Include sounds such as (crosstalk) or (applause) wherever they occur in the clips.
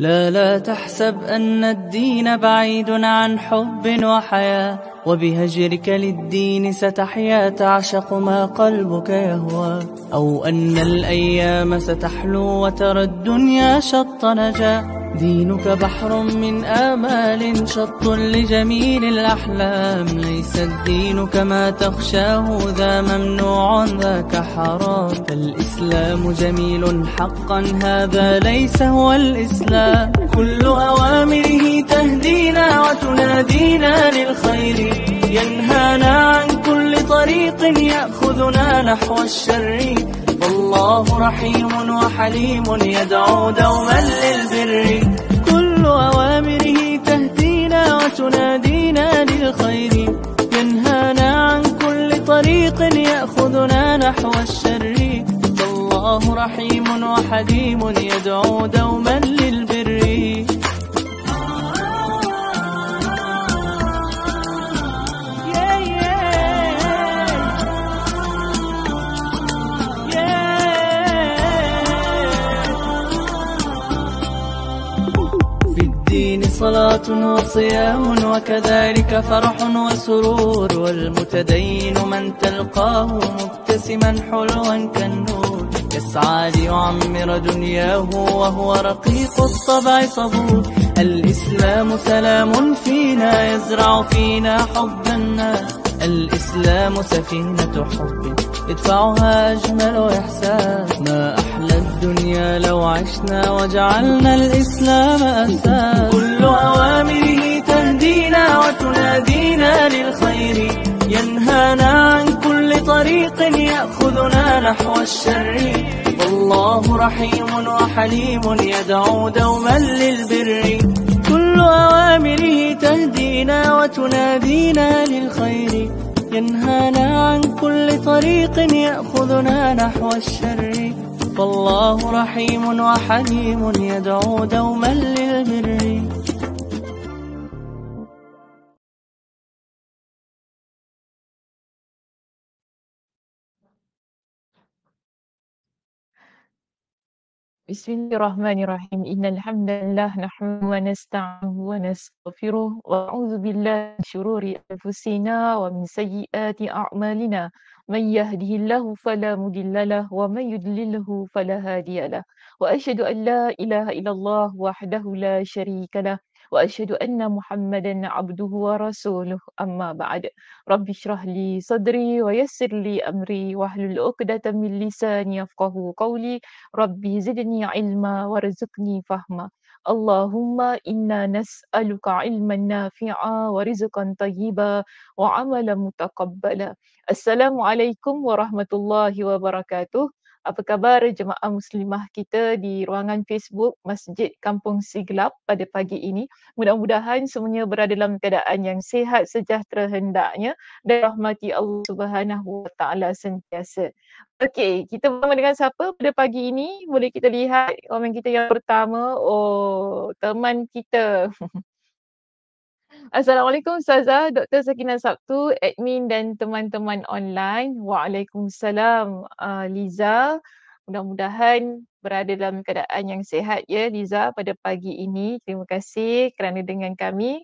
لا لا تحسب أن الدين بعيد عن حب وحياة وبهجرك للدين ستحيا تعشق ما قلبك يهوى أو أن الأيام ستحلو وترى الدنيا شط نجاه دينك بحر من آمال شط لجميل الأحلام ليس الدين كما تخشاه ذا ممنوع ذاك حرام الإسلام جميل حقا هذا ليس هو الإسلام كل أوامره تهدينا وتنادينا للخير ينهانا عن كل طريق يأخذنا نحو الشر الله رحيم وحليم يدعو دوما للبر كل أوامره تهدينا وتنادينا للخير ينهانا عن كل طريق يأخذنا نحو الشر الله رحيم وحليم يدعو دوما للبر صلاة وصيام وكذلك فرح وسرور والمتدين من تلقاه مبتسما حلوا كالنور يسعى ليعمر دنياه وهو رقيق الطبع صبور الإسلام سلام فينا يزرع فينا حب الناس الإسلام سفينة حب يدفعها أجمل ما أحلى الدنيا لو عشنا وجعلنا الإسلام أساس كل أوامره تهدينا وتنادينا للخير ينهانا عن كل طريق يأخذنا نحو الشر والله رحيم وحليم يدعو دوما للبر كل أوامره تهدينا وتنادينا للخير ينهانا عن كل طريق يأخذنا نحو الشر فالله رحيم وحليم يدعو دوما للبر Bismillahirrahmanirrahim. Innal hamdalillah nahmadu wa nasta'inu wa nastaghfiruh wa a'udzu billahi min shururi anfusina wa min sayyiati a'malina. Man yahdihillahu fala mudilla lahu wa man yudlilhu fala hadiya lahu. Wa ashhadu an la ilaha illallah wahdahu la sharika lahu وأشهد أن محمدا عبده ورسوله أما بعد رب اشرح لي صدري ويسر لي أمري واحلل عقدة من لساني يفقه قولي ربي زدني علما وارزقني فهما اللهم إنا نسألك علما نافعا ورزقا طيبا وعملا متقبلا السلام عليكم ورحمة الله وبركاته apa khabar jemaah muslimah kita di ruangan Facebook Masjid Kampung Siglap pada pagi ini. Mudah-mudahan semuanya berada dalam keadaan yang sehat sejahtera hendaknya dan rahmati Allah Subhanahu Wa Taala sentiasa. Okey, kita bersama dengan siapa pada pagi ini? Boleh kita lihat komen kita yang pertama. Oh, teman kita. (laughs) Assalamualaikum Ustazah, Dr. Sakinah Sabtu, admin dan teman-teman online. Waalaikumsalam uh, Liza. Mudah-mudahan berada dalam keadaan yang sehat ya Liza pada pagi ini. Terima kasih kerana dengan kami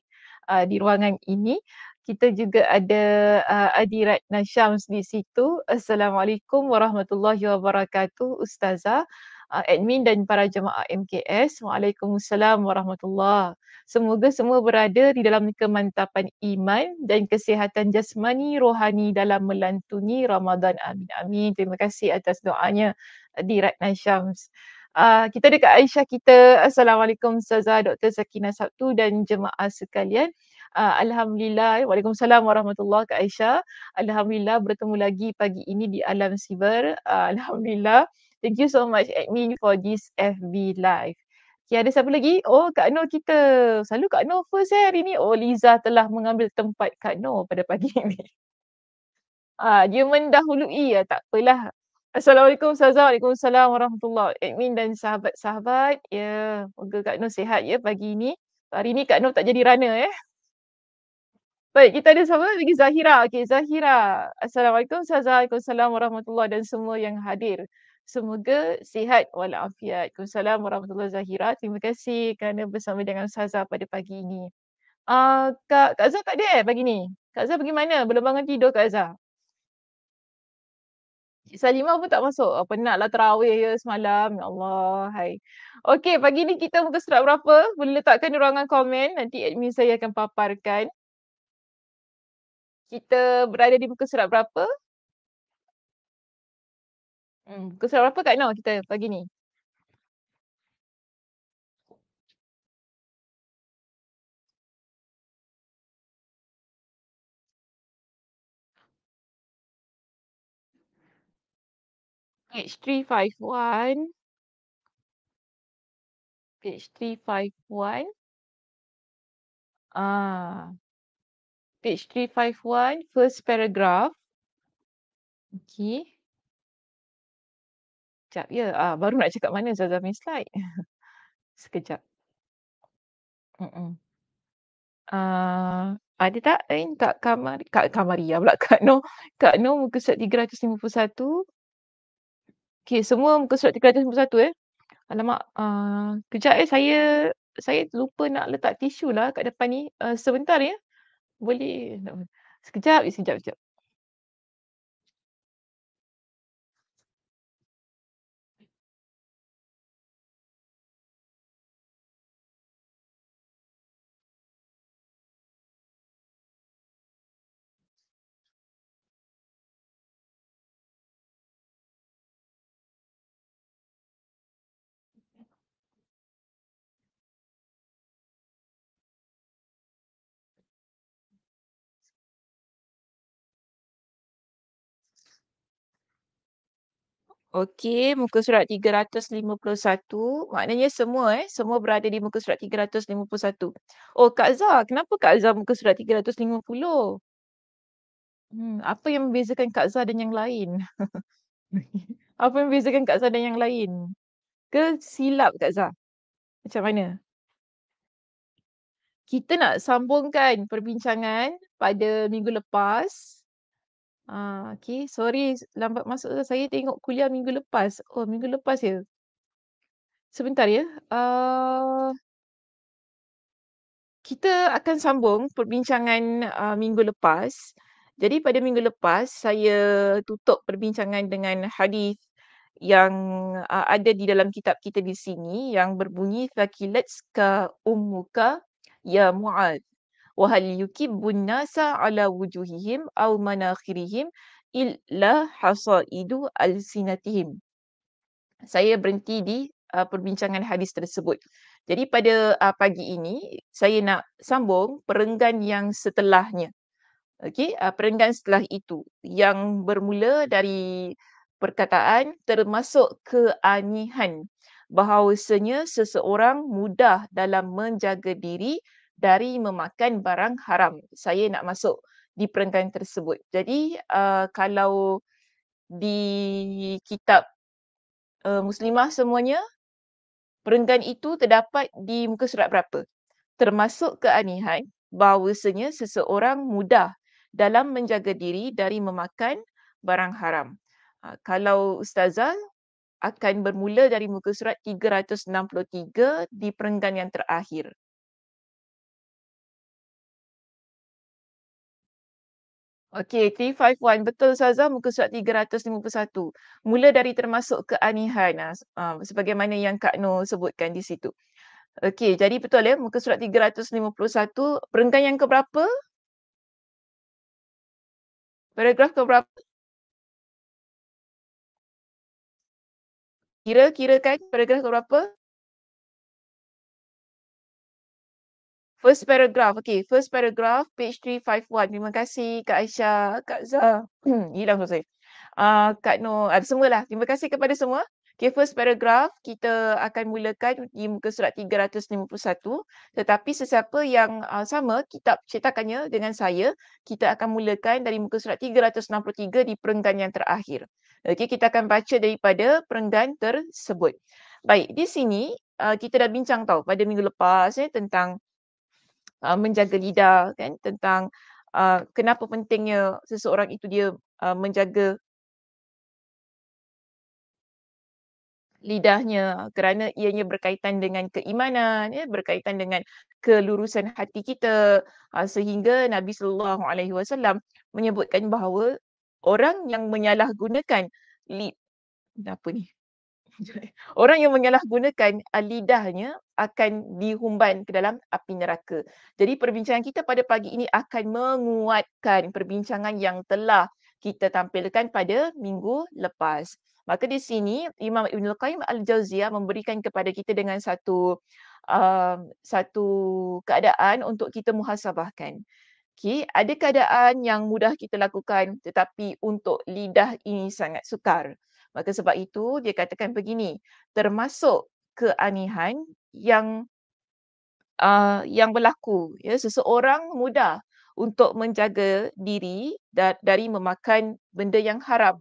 uh, di ruangan ini. Kita juga ada uh, Adirat Nasyams di situ. Assalamualaikum warahmatullahi wabarakatuh Ustazah uh, admin dan para jemaah MKS. Waalaikumsalam warahmatullahi. Semoga semua berada di dalam kemantapan iman dan kesihatan jasmani rohani dalam melantuni Ramadan. Amin amin. Terima kasih atas doanya eh, di Ratna Syams. Uh, ah, kita dekat Aisyah kita. Assalamualaikum Ustazah Dr. Sakinah Sabtu dan jemaah sekalian. Uh, Alhamdulillah. Waalaikumsalam warahmatullahi Kak Aisyah. Alhamdulillah bertemu lagi pagi ini di Alam Siber. Uh, Alhamdulillah. Thank you so much admin for this FB live. Okay, ada siapa lagi? Oh, Kak Noor kita. Selalu Kak Noor first eh, hari ni. Oh, Liza telah mengambil tempat Kak Noor pada pagi (laughs) ni. Ah, dia mendahului ya, tak apalah. Assalamualaikum Ustazah. Waalaikumsalam warahmatullahi Admin dan sahabat-sahabat. Ya, moga Kak Noor sehat ya pagi ni. Hari ni Kak Noor tak jadi runner eh. Baik, kita ada siapa? lagi? Zahira. okay, Zahira. Assalamualaikum Ustazah. Waalaikumsalam warahmatullahi dan semua yang hadir. Semoga sihat walafiat. Assalamualaikum warahmatullahi zahira. Terima kasih kerana bersama dengan Saza pada pagi ini. Uh, Kak, Kak Zah tak ada eh pagi ni? Kak Zah pergi mana? Belum bangun tidur Kak Zah? Cik Salimah pun tak masuk. Oh, penatlah terawih ya semalam. Ya Allah. Hai. Okay, pagi ni kita muka surat berapa? Boleh letakkan di ruangan komen. Nanti admin saya akan paparkan. Kita berada di muka surat berapa? Hmm, buku surat berapa Kak Noh kita pagi ni? H 351. Page 351. Ah. Page 351, first paragraph. Okay. Sekejap, ya. Uh, baru nak cakap mana Zaza punya slide. (laughs) Sekejap. Uh, ada tak eh, Kak, Kamari, (laughs) Kak Kamaria pula Kak No? Kak No muka surat 351. Okay, semua muka surat 351 eh. Alamak, uh, kejap eh saya saya lupa nak letak tisu lah kat depan ni. Uh, sebentar ya. Eh. Boleh. Sekejap, sekejap, sekejap. Okey, muka surat 351. Maknanya semua eh, semua berada di muka surat 351. Oh, Kak Zah, kenapa Kak Zah muka surat 350? Hmm, apa yang membezakan Kak Zah dan yang lain? (laughs) apa yang membezakan Kak Zah dan yang lain? Ke silap Kak Zah? Macam mana? Kita nak sambungkan perbincangan pada minggu lepas Uh, okay, sorry lambat masuk saya tengok kuliah minggu lepas. Oh, minggu lepas ya. Sebentar ya. Uh, kita akan sambung perbincangan uh, minggu lepas. Jadi pada minggu lepas saya tutup perbincangan dengan hadis yang uh, ada di dalam kitab kita di sini yang berbunyi thakilat ka ummuka ya muad. Uh, وهل يكب الناس على وجوههم أو مناخرهم إلا حصائد ألسنتهم saya berhenti di uh, perbincangan hadis tersebut. Jadi pada uh, pagi ini saya nak sambung perenggan yang setelahnya. Okey, uh, ah, perenggan setelah itu yang bermula dari perkataan termasuk keanihan bahawasanya seseorang mudah dalam menjaga diri dari memakan barang haram. Saya nak masuk di perenggan tersebut. Jadi uh, kalau di kitab uh, muslimah semuanya perenggan itu terdapat di muka surat berapa? Termasuk keanihan bahawasanya seseorang mudah dalam menjaga diri dari memakan barang haram. Uh, kalau ustazah akan bermula dari muka surat 363 di perenggan yang terakhir. Okey, T51 betul Saza muka surat 351. Mula dari termasuk keanihan uh, ah, ah, sebagaimana yang Kak Noh sebutkan di situ. Okey, jadi betul ya muka surat 351 perenggan yang keberapa? Paragraf keberapa? Kira-kirakan paragraf keberapa? berapa? first paragraph. Okay, first paragraph, page 351. Terima kasih Kak Aisyah, Kak Zah. Hilang (clears throat) suara saya. Uh, Kak Noor, uh, ah, semualah. Terima kasih kepada semua. Okay, first paragraph kita akan mulakan di muka surat 351. Tetapi sesiapa yang uh, sama kita cetakannya dengan saya, kita akan mulakan dari muka surat 363 di perenggan yang terakhir. Okay, kita akan baca daripada perenggan tersebut. Baik, di sini uh, kita dah bincang tau pada minggu lepas eh, tentang Uh, menjaga lidah kan tentang uh, kenapa pentingnya seseorang itu dia uh, menjaga lidahnya kerana ianya berkaitan dengan keimanan ya berkaitan dengan kelurusan hati kita uh, sehingga Nabi sallallahu alaihi wasallam menyebutkan bahawa orang yang menyalahgunakan lip apa ni (laughs) orang yang menyalahgunakan ah, lidahnya akan dihumban ke dalam api neraka. Jadi perbincangan kita pada pagi ini akan menguatkan perbincangan yang telah kita tampilkan pada minggu lepas. Maka di sini Imam Ibn Al-Qayyim al Jauziyah memberikan kepada kita dengan satu uh, satu keadaan untuk kita muhasabahkan. Okay. Ada keadaan yang mudah kita lakukan tetapi untuk lidah ini sangat sukar. Maka sebab itu dia katakan begini, termasuk keanihan yang uh, yang berlaku. Ya, seseorang mudah untuk menjaga diri dari memakan benda yang haram,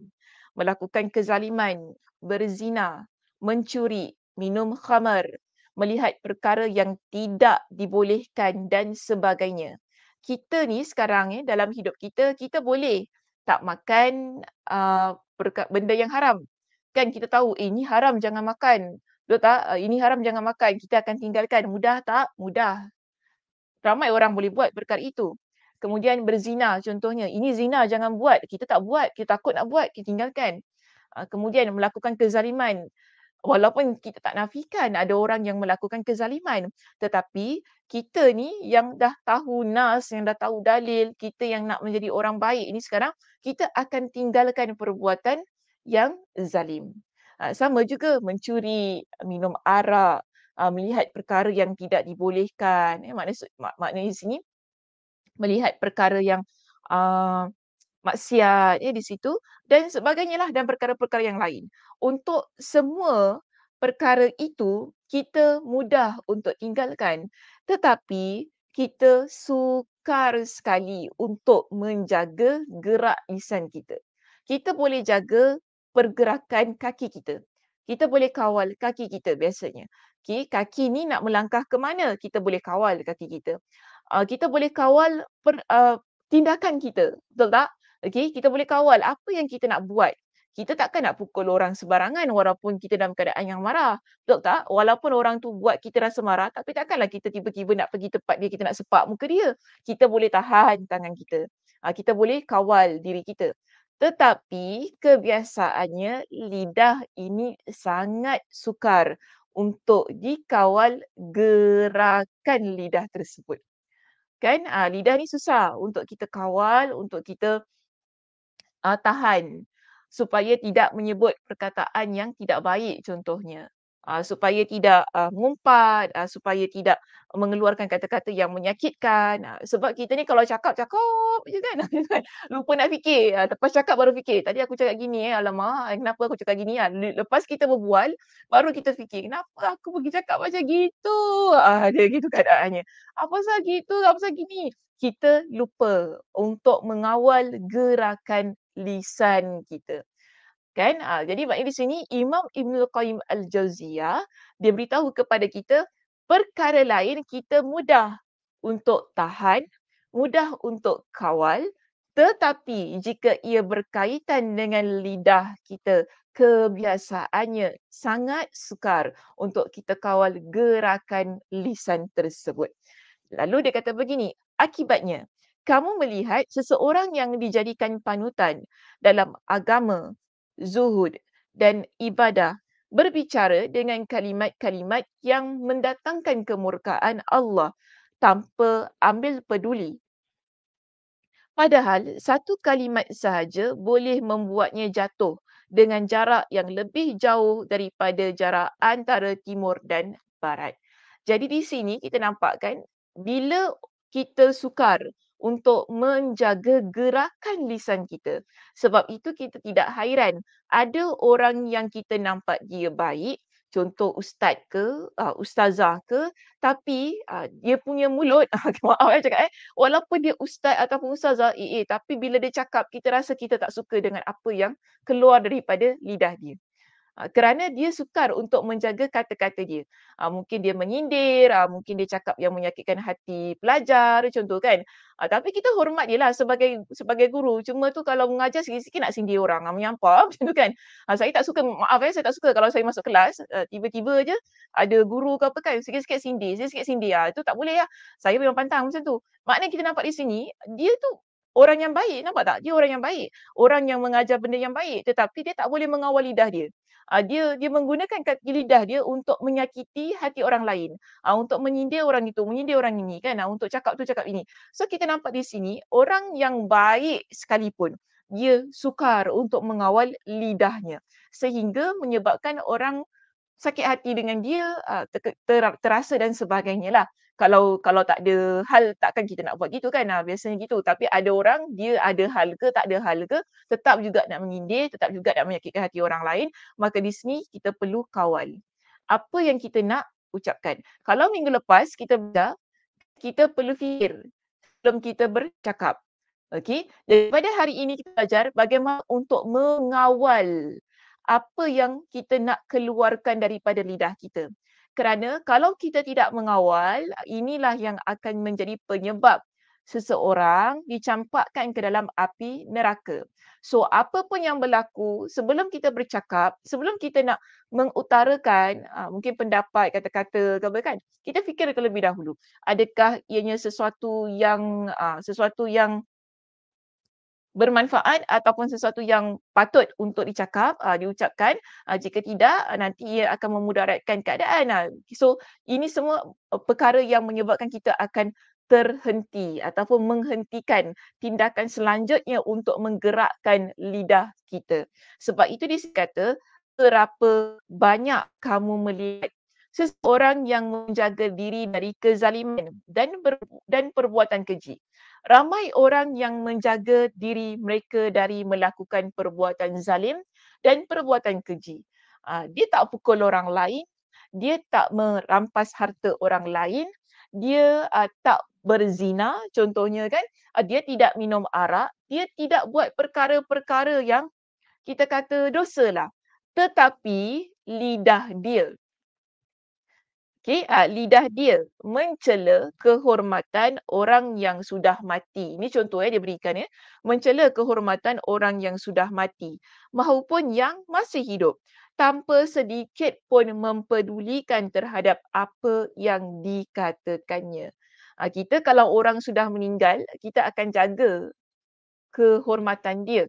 melakukan kezaliman, berzina, mencuri, minum khamar, melihat perkara yang tidak dibolehkan dan sebagainya. Kita ni sekarang eh, dalam hidup kita, kita boleh tak makan, uh, benda yang haram. Kan kita tahu eh, ini haram jangan makan. Betul tak? Eh, ini haram jangan makan. Kita akan tinggalkan. Mudah tak? Mudah. Ramai orang boleh buat perkara itu. Kemudian berzina contohnya. Ini zina jangan buat. Kita tak buat. Kita takut nak buat. Kita tinggalkan. Ah, kemudian melakukan kezaliman walaupun kita tak nafikan ada orang yang melakukan kezaliman tetapi kita ni yang dah tahu nas yang dah tahu dalil kita yang nak menjadi orang baik ini sekarang kita akan tinggalkan perbuatan yang zalim ha, sama juga mencuri minum arak ha, melihat perkara yang tidak dibolehkan eh, Maknanya maknanya sini melihat perkara yang ah, maksiat ya, di situ dan sebagainya lah dan perkara-perkara yang lain. Untuk semua perkara itu kita mudah untuk tinggalkan tetapi kita sukar sekali untuk menjaga gerak lisan kita. Kita boleh jaga pergerakan kaki kita. Kita boleh kawal kaki kita biasanya. Okay, kaki ni nak melangkah ke mana? Kita boleh kawal kaki kita. Uh, kita boleh kawal per, uh, tindakan kita. Betul tak? Okay, kita boleh kawal apa yang kita nak buat. Kita takkan nak pukul orang sebarangan walaupun kita dalam keadaan yang marah. Betul tak? Walaupun orang tu buat kita rasa marah, tapi takkanlah kita tiba-tiba nak pergi tempat dia, kita nak sepak muka dia. Kita boleh tahan tangan kita. Ah, kita boleh kawal diri kita. Tetapi kebiasaannya lidah ini sangat sukar untuk dikawal gerakan lidah tersebut. Kan? Ah, lidah ni susah untuk kita kawal, untuk kita uh, tahan supaya tidak menyebut perkataan yang tidak baik contohnya uh, supaya tidak uh, mengumpat uh, supaya tidak mengeluarkan kata-kata yang menyakitkan uh, sebab kita ni kalau cakap cakap je kan, (laughs) kan? lupa nak fikir uh, lepas cakap baru fikir tadi aku cakap gini eh alamak kenapa aku cakap gini uh, lepas kita berbual baru kita fikir kenapa aku pergi cakap macam gitu uh, ada gitu keadaannya apa pasal gitu apa pasal gini kita lupa untuk mengawal gerakan lisan kita. Kan? Ha, jadi maknanya di sini Imam Ibn Qayyim Al-Jawziyah dia beritahu kepada kita perkara lain kita mudah untuk tahan, mudah untuk kawal tetapi jika ia berkaitan dengan lidah kita kebiasaannya sangat sukar untuk kita kawal gerakan lisan tersebut. Lalu dia kata begini, akibatnya kamu melihat seseorang yang dijadikan panutan dalam agama, zuhud dan ibadah berbicara dengan kalimat-kalimat yang mendatangkan kemurkaan Allah tanpa ambil peduli. Padahal satu kalimat sahaja boleh membuatnya jatuh dengan jarak yang lebih jauh daripada jarak antara timur dan barat. Jadi di sini kita nampakkan bila kita sukar untuk menjaga gerakan lisan kita. Sebab itu kita tidak hairan ada orang yang kita nampak dia baik, contoh ustaz ke, uh, ustazah ke, tapi uh, dia punya mulut, (laughs) maaf saya eh, cakap eh, walaupun dia ustaz ataupun ustazah, eh, eh, tapi bila dia cakap kita rasa kita tak suka dengan apa yang keluar daripada lidah dia. Ah, kerana dia sukar untuk menjaga kata-kata dia. Ah, mungkin dia menyindir, ah, mungkin dia cakap yang menyakitkan hati pelajar contoh kan. tapi kita hormat dia lah sebagai sebagai guru. Cuma tu kalau mengajar sikit-sikit nak sindir orang, nak menyampah (laughs) macam tu kan. saya tak suka, maaf ya, saya tak suka kalau saya masuk kelas, tiba-tiba je ada guru ke apa kan, sikit-sikit sindir, sikit-sikit sindir. Uh, itu tak boleh ya. Saya memang pantang macam tu. Maknanya kita nampak di sini, dia tu orang yang baik, nampak tak? Dia orang yang baik. Orang yang mengajar benda yang baik. Tetapi dia tak boleh mengawal lidah dia uh, dia dia menggunakan kaki lidah dia untuk menyakiti hati orang lain uh, untuk menyindir orang itu menyindir orang ini kan uh, untuk cakap tu cakap ini so kita nampak di sini orang yang baik sekalipun dia sukar untuk mengawal lidahnya sehingga menyebabkan orang sakit hati dengan dia uh, ter, ter, terasa dan sebagainya lah kalau kalau tak ada hal takkan kita nak buat gitu kan ha, biasanya gitu tapi ada orang dia ada hal ke tak ada hal ke tetap juga nak menyindir tetap juga nak menyakitkan hati orang lain maka di sini kita perlu kawal apa yang kita nak ucapkan kalau minggu lepas kita belajar kita perlu fikir sebelum kita bercakap okay? daripada hari ini kita belajar bagaimana untuk mengawal apa yang kita nak keluarkan daripada lidah kita kerana kalau kita tidak mengawal inilah yang akan menjadi penyebab seseorang dicampakkan ke dalam api neraka. So apa pun yang berlaku sebelum kita bercakap, sebelum kita nak mengutarakan ah, mungkin pendapat kata-kata ke apa kan, kita fikir terlebih dahulu. Adakah ianya sesuatu yang ah, sesuatu yang bermanfaat ataupun sesuatu yang patut untuk dicakap, uh, diucapkan. Uh, jika tidak, uh, nanti ia akan memudaratkan keadaan. Uh. So, ini semua eh, perkara yang menyebabkan kita akan terhenti ataupun menghentikan tindakan selanjutnya untuk menggerakkan lidah kita. Sebab itu disekata, berapa banyak kamu melihat seseorang yang menjaga diri dari kezaliman dan ber, dan perbuatan keji ramai orang yang menjaga diri mereka dari melakukan perbuatan zalim dan perbuatan keji. Ah, dia tak pukul orang lain, dia tak merampas harta orang lain, dia ah, tak berzina contohnya kan, ah, dia tidak minum arak, dia tidak buat perkara-perkara yang kita kata dosa lah. Tetapi lidah dia, Okey, uh, lidah dia mencela kehormatan orang yang sudah mati. Ini contoh ya dia berikan ya. Mencela kehormatan orang yang sudah mati mahupun yang masih hidup tanpa sedikit pun mempedulikan terhadap apa yang dikatakannya. Uh, kita kalau orang sudah meninggal, kita akan jaga kehormatan dia.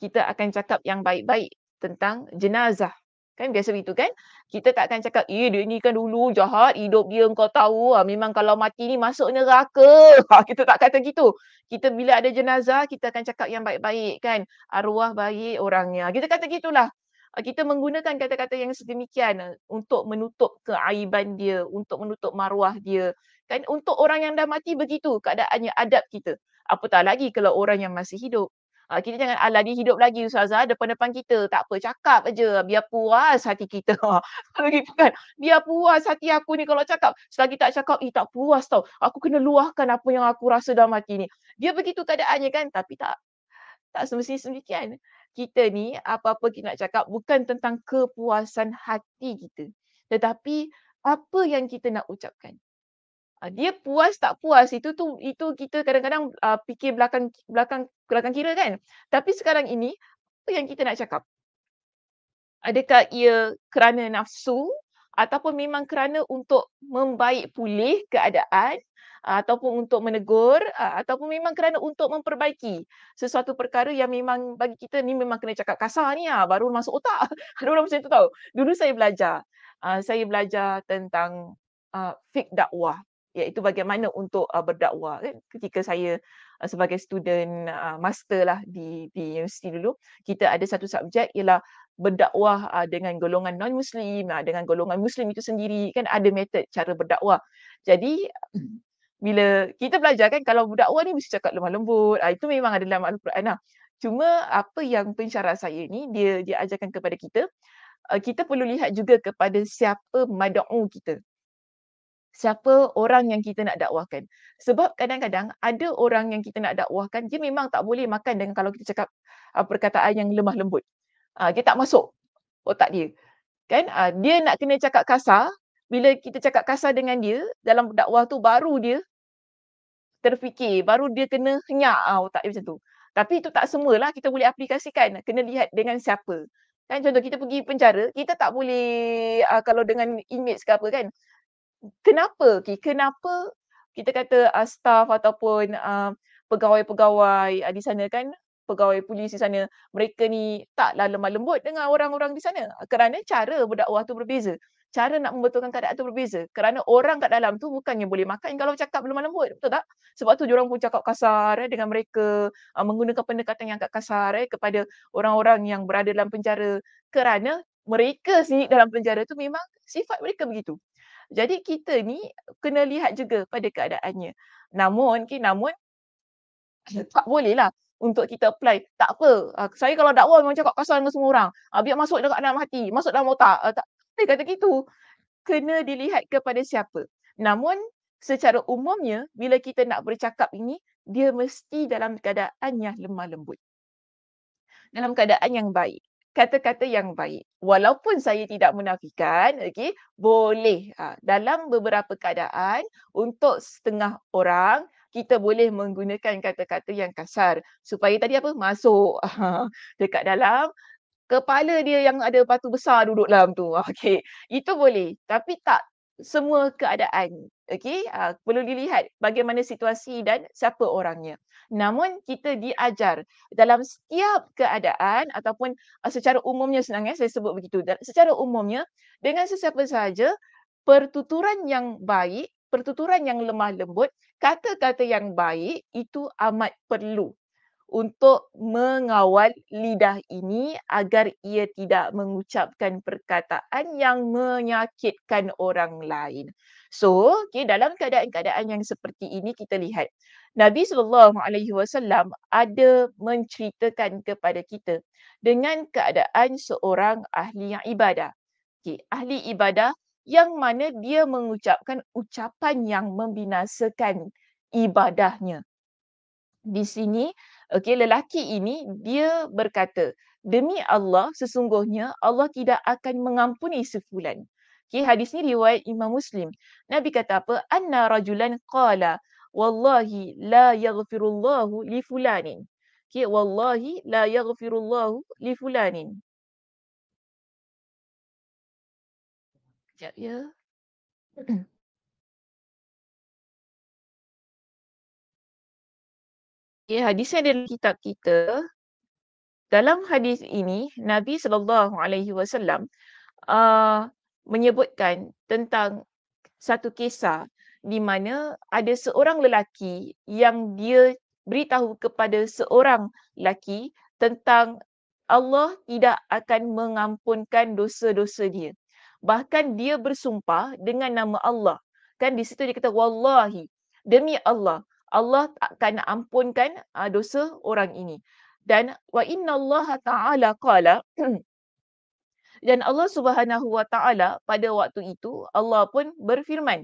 Kita akan cakap yang baik-baik tentang jenazah. Kan biasa begitu kan? Kita tak akan cakap, eh dia ni kan dulu jahat, hidup dia kau tahu lah. Memang kalau mati ni masuk neraka. Ha, (laughs) kita tak kata gitu. Kita bila ada jenazah, kita akan cakap yang baik-baik kan? Arwah baik orangnya. Kita kata gitulah. Ah, kita menggunakan kata-kata yang sedemikian eh, untuk menutup keaiban dia, untuk menutup maruah dia. Kan? Untuk orang yang dah mati begitu keadaannya adab kita. Apatah lagi kalau orang yang masih hidup. Uh, kita jangan ala ni hidup lagi Ustazah depan-depan kita. Tak apa, cakap aja. Biar puas hati kita. (laughs) Ah, lagi bukan. Biar puas hati aku ni kalau cakap. Selagi tak cakap, eh tak puas tau. Aku kena luahkan apa yang aku rasa dalam hati ni. Dia begitu keadaannya kan. Tapi tak tak semestinya semikian. Kita ni apa-apa kita nak cakap bukan tentang kepuasan hati kita. Tetapi apa yang kita nak ucapkan. Ah, dia puas tak puas itu tu itu kita kadang-kadang uh, fikir belakang belakang belakang kira kan tapi sekarang ini apa yang kita nak cakap adakah ia kerana nafsu ataupun memang kerana untuk membaik pulih keadaan ah, ataupun untuk menegur ataupun memang kerana untuk memperbaiki sesuatu perkara yang memang bagi kita ni memang kena cakap kasar ni lah baru masuk otak ada (laughs) orang macam tu tahu. dulu saya belajar saya belajar tentang uh, fik dakwah iaitu bagaimana untuk uh, berdakwah kan? ketika saya uh, sebagai student uh, master lah di di universiti dulu kita ada satu subjek ialah berdakwah uh, dengan golongan non muslim uh, dengan golongan muslim itu sendiri kan ada method cara berdakwah jadi hmm. bila kita belajar kan kalau berdakwah ni mesti cakap lemah lembut uh, itu memang ada dalam al-Quran lah cuma apa yang pensyarah saya ni dia dia ajarkan kepada kita uh, kita perlu lihat juga kepada siapa mad'u kita siapa orang yang kita nak dakwahkan. Sebab kadang-kadang ada orang yang kita nak dakwahkan, dia memang tak boleh makan dengan kalau kita cakap uh, perkataan yang lemah lembut. Uh, dia tak masuk otak dia. Kan? Uh, dia nak kena cakap kasar, bila kita cakap kasar dengan dia, dalam dakwah tu baru dia terfikir, baru dia kena henyak uh, otak dia macam tu. Tapi itu tak semualah kita boleh aplikasikan, kena lihat dengan siapa. Kan contoh kita pergi penjara, kita tak boleh uh, kalau dengan inmates ke apa kan, kenapa okay, kenapa kita kata uh, staff ataupun ah, pegawai-pegawai uh, di sana kan pegawai polis di sana mereka ni taklah lemah lembut dengan orang-orang di sana kerana cara berdakwah tu berbeza cara nak membetulkan keadaan tu berbeza kerana orang kat dalam tu bukannya boleh makan kalau cakap belum lembut betul tak sebab tu orang pun cakap kasar eh, dengan mereka uh, menggunakan pendekatan yang agak kasar eh, kepada orang-orang yang berada dalam penjara kerana mereka sendiri dalam penjara tu memang sifat mereka begitu jadi kita ni kena lihat juga pada keadaannya. Namun, okay, namun tak bolehlah untuk kita apply. Tak apa. Uh, saya kalau dakwah memang cakap kasar dengan semua orang. Uh, biar masuk dekat dalam hati. Masuk dalam otak. Uh, tak boleh kata gitu. Kena dilihat kepada siapa. Namun secara umumnya bila kita nak bercakap ini dia mesti dalam keadaan yang lemah lembut. Dalam keadaan yang baik kata-kata yang baik. Walaupun saya tidak menafikan, okay, boleh ha, dalam beberapa keadaan untuk setengah orang kita boleh menggunakan kata-kata yang kasar supaya tadi apa masuk ha, dekat dalam kepala dia yang ada batu besar duduk dalam tu. (laughs) Okey, itu boleh tapi tak semua keadaan. Okey, ha, perlu dilihat bagaimana situasi dan siapa orangnya namun kita diajar dalam setiap keadaan ataupun eh, secara umumnya senangnya saya sebut begitu secara umumnya dengan sesiapa sahaja pertuturan yang baik pertuturan yang lemah lembut kata-kata yang baik itu amat perlu untuk mengawal lidah ini agar ia tidak mengucapkan perkataan yang menyakitkan orang lain. So, okay, dalam keadaan-keadaan yang seperti ini kita lihat Nabi sallallahu alaihi wasallam ada menceritakan kepada kita dengan keadaan seorang ahli yang ibadah. Okay, ahli ibadah yang mana dia mengucapkan ucapan yang membinasakan ibadahnya. Di sini Okey, lelaki ini dia berkata, demi Allah sesungguhnya Allah tidak akan mengampuni sefulan. Okey, hadis ni riwayat Imam Muslim. Nabi kata apa? Anna rajulan qala, wallahi la yaghfirullahu li fulanin. Okey, wallahi la yaghfirullahu li fulanin. Sekejap ya. (clears throat) Ya hadis yang ada dalam kitab kita dalam hadis ini Nabi sallallahu alaihi wasallam ah, menyebutkan tentang satu kisah di mana ada seorang lelaki yang dia beritahu kepada seorang lelaki tentang Allah tidak akan mengampunkan dosa-dosa dia. Bahkan dia bersumpah dengan nama Allah. Kan di situ dia kata, Wallahi, demi Allah, Allah akan ampunkan uh, dosa orang ini. Dan wa inna Allah Ta'ala qala (clears throat) dan Allah Subhanahu Wa Ta'ala pada waktu itu Allah pun berfirman.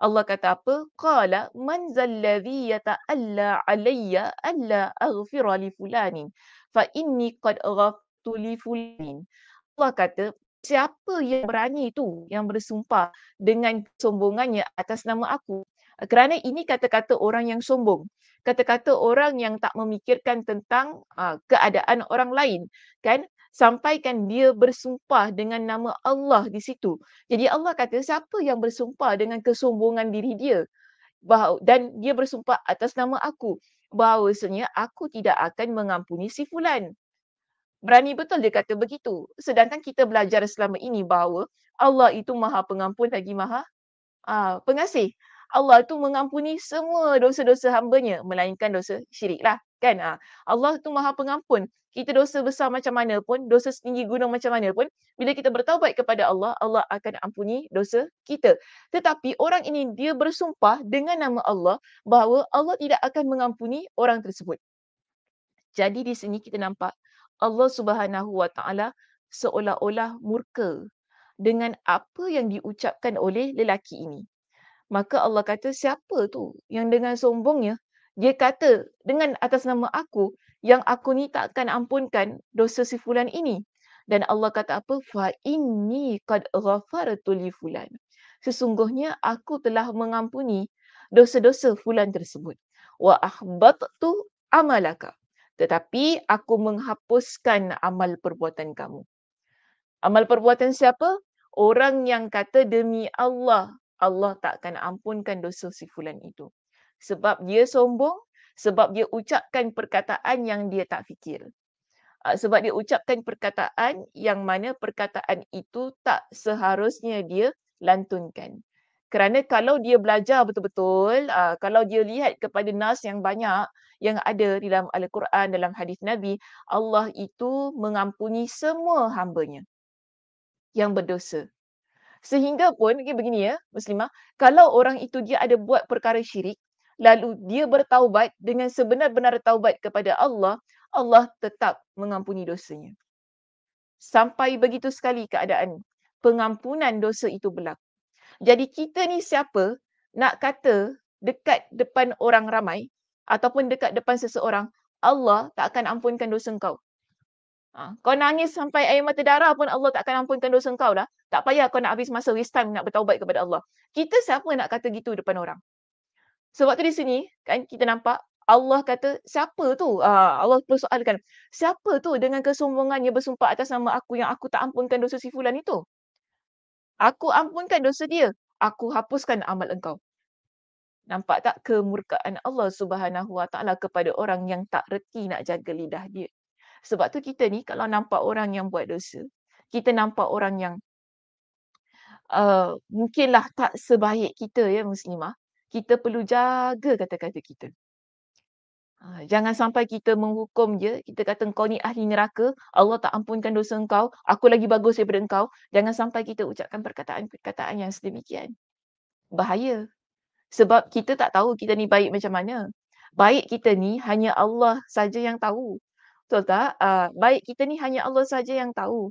Allah kata apa? Qala man zalladhi yata'alla alayya alla aghfira li fulanin fa inni qad aghaftu li fulanin. Allah kata siapa yang berani itu yang bersumpah dengan kesombongannya atas nama aku kerana ini kata-kata orang yang sombong kata-kata orang yang tak memikirkan tentang uh, keadaan orang lain kan sampaikan dia bersumpah dengan nama Allah di situ jadi Allah kata siapa yang bersumpah dengan kesombongan diri dia bahawa dan dia bersumpah atas nama aku bahawasanya aku tidak akan mengampuni si fulan Berani betul dia kata begitu. Sedangkan kita belajar selama ini bahawa Allah itu maha pengampun lagi maha uh, pengasih. Allah tu mengampuni semua dosa-dosa hambanya melainkan dosa syirik lah kan ha. Allah tu maha pengampun kita dosa besar macam mana pun dosa setinggi gunung macam mana pun bila kita bertaubat kepada Allah Allah akan ampuni dosa kita tetapi orang ini dia bersumpah dengan nama Allah bahawa Allah tidak akan mengampuni orang tersebut jadi di sini kita nampak Allah Subhanahu Wa Taala seolah-olah murka dengan apa yang diucapkan oleh lelaki ini maka Allah kata siapa tu yang dengan sombongnya dia kata dengan atas nama aku yang aku ni takkan ampunkan dosa si fulan ini dan Allah kata apa fa inni qad ghafartu li fulan sesungguhnya aku telah mengampuni dosa-dosa fulan tersebut wa ahbattu amalaka tetapi aku menghapuskan amal perbuatan kamu amal perbuatan siapa orang yang kata demi Allah Allah takkan ampunkan dosa si fulan itu. Sebab dia sombong, sebab dia ucapkan perkataan yang dia tak fikir. Ah, sebab dia ucapkan perkataan yang mana perkataan itu tak seharusnya dia lantunkan. Kerana kalau dia belajar betul-betul, ah, kalau dia lihat kepada nas yang banyak yang ada di dalam Al-Quran, dalam hadis Nabi, Allah itu mengampuni semua hambanya yang berdosa. Sehingga pun okay, begini ya Muslimah, kalau orang itu dia ada buat perkara syirik, lalu dia bertaubat dengan sebenar-benar taubat kepada Allah, Allah tetap mengampuni dosanya. Sampai begitu sekali keadaan pengampunan dosa itu berlaku. Jadi kita ni siapa nak kata dekat depan orang ramai ataupun dekat depan seseorang, Allah tak akan ampunkan dosa engkau. Ha, kau nangis sampai air mata darah pun Allah takkan ampunkan dosa kau lah. Tak payah kau nak habis masa waste time nak bertaubat kepada Allah. Kita siapa nak kata gitu depan orang? Sebab tu di sini kan kita nampak Allah kata siapa tu? Ha, Allah persoalkan siapa tu dengan kesombongannya bersumpah atas nama aku yang aku tak ampunkan dosa si fulan itu? Aku ampunkan dosa dia. Aku hapuskan amal engkau. Nampak tak kemurkaan Allah Subhanahu Wa Taala kepada orang yang tak reti nak jaga lidah dia. Sebab tu kita ni kalau nampak orang yang buat dosa, kita nampak orang yang uh, mungkinlah tak sebaik kita ya muslimah, kita perlu jaga kata-kata kita. Ah, jangan sampai kita menghukum je. kita kata engkau ni ahli neraka, Allah tak ampunkan dosa engkau, aku lagi bagus daripada engkau. Jangan sampai kita ucapkan perkataan-perkataan yang sedemikian. Bahaya. Sebab kita tak tahu kita ni baik macam mana. Baik kita ni hanya Allah saja yang tahu. Betul tak? Uh, baik kita ni hanya Allah saja yang tahu.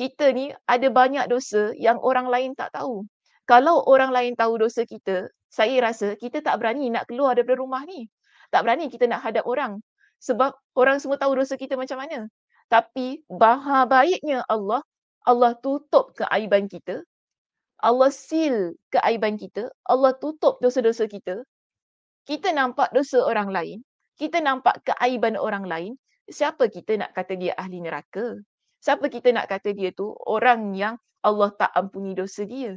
Kita ni ada banyak dosa yang orang lain tak tahu. Kalau orang lain tahu dosa kita, saya rasa kita tak berani nak keluar daripada rumah ni. Tak berani kita nak hadap orang. Sebab orang semua tahu dosa kita macam mana. Tapi baha baiknya Allah, Allah tutup keaiban kita. Allah seal keaiban kita. Allah tutup dosa-dosa kita. Kita nampak dosa orang lain. Kita nampak keaiban orang lain siapa kita nak kata dia ahli neraka? Siapa kita nak kata dia tu orang yang Allah tak ampuni dosa dia?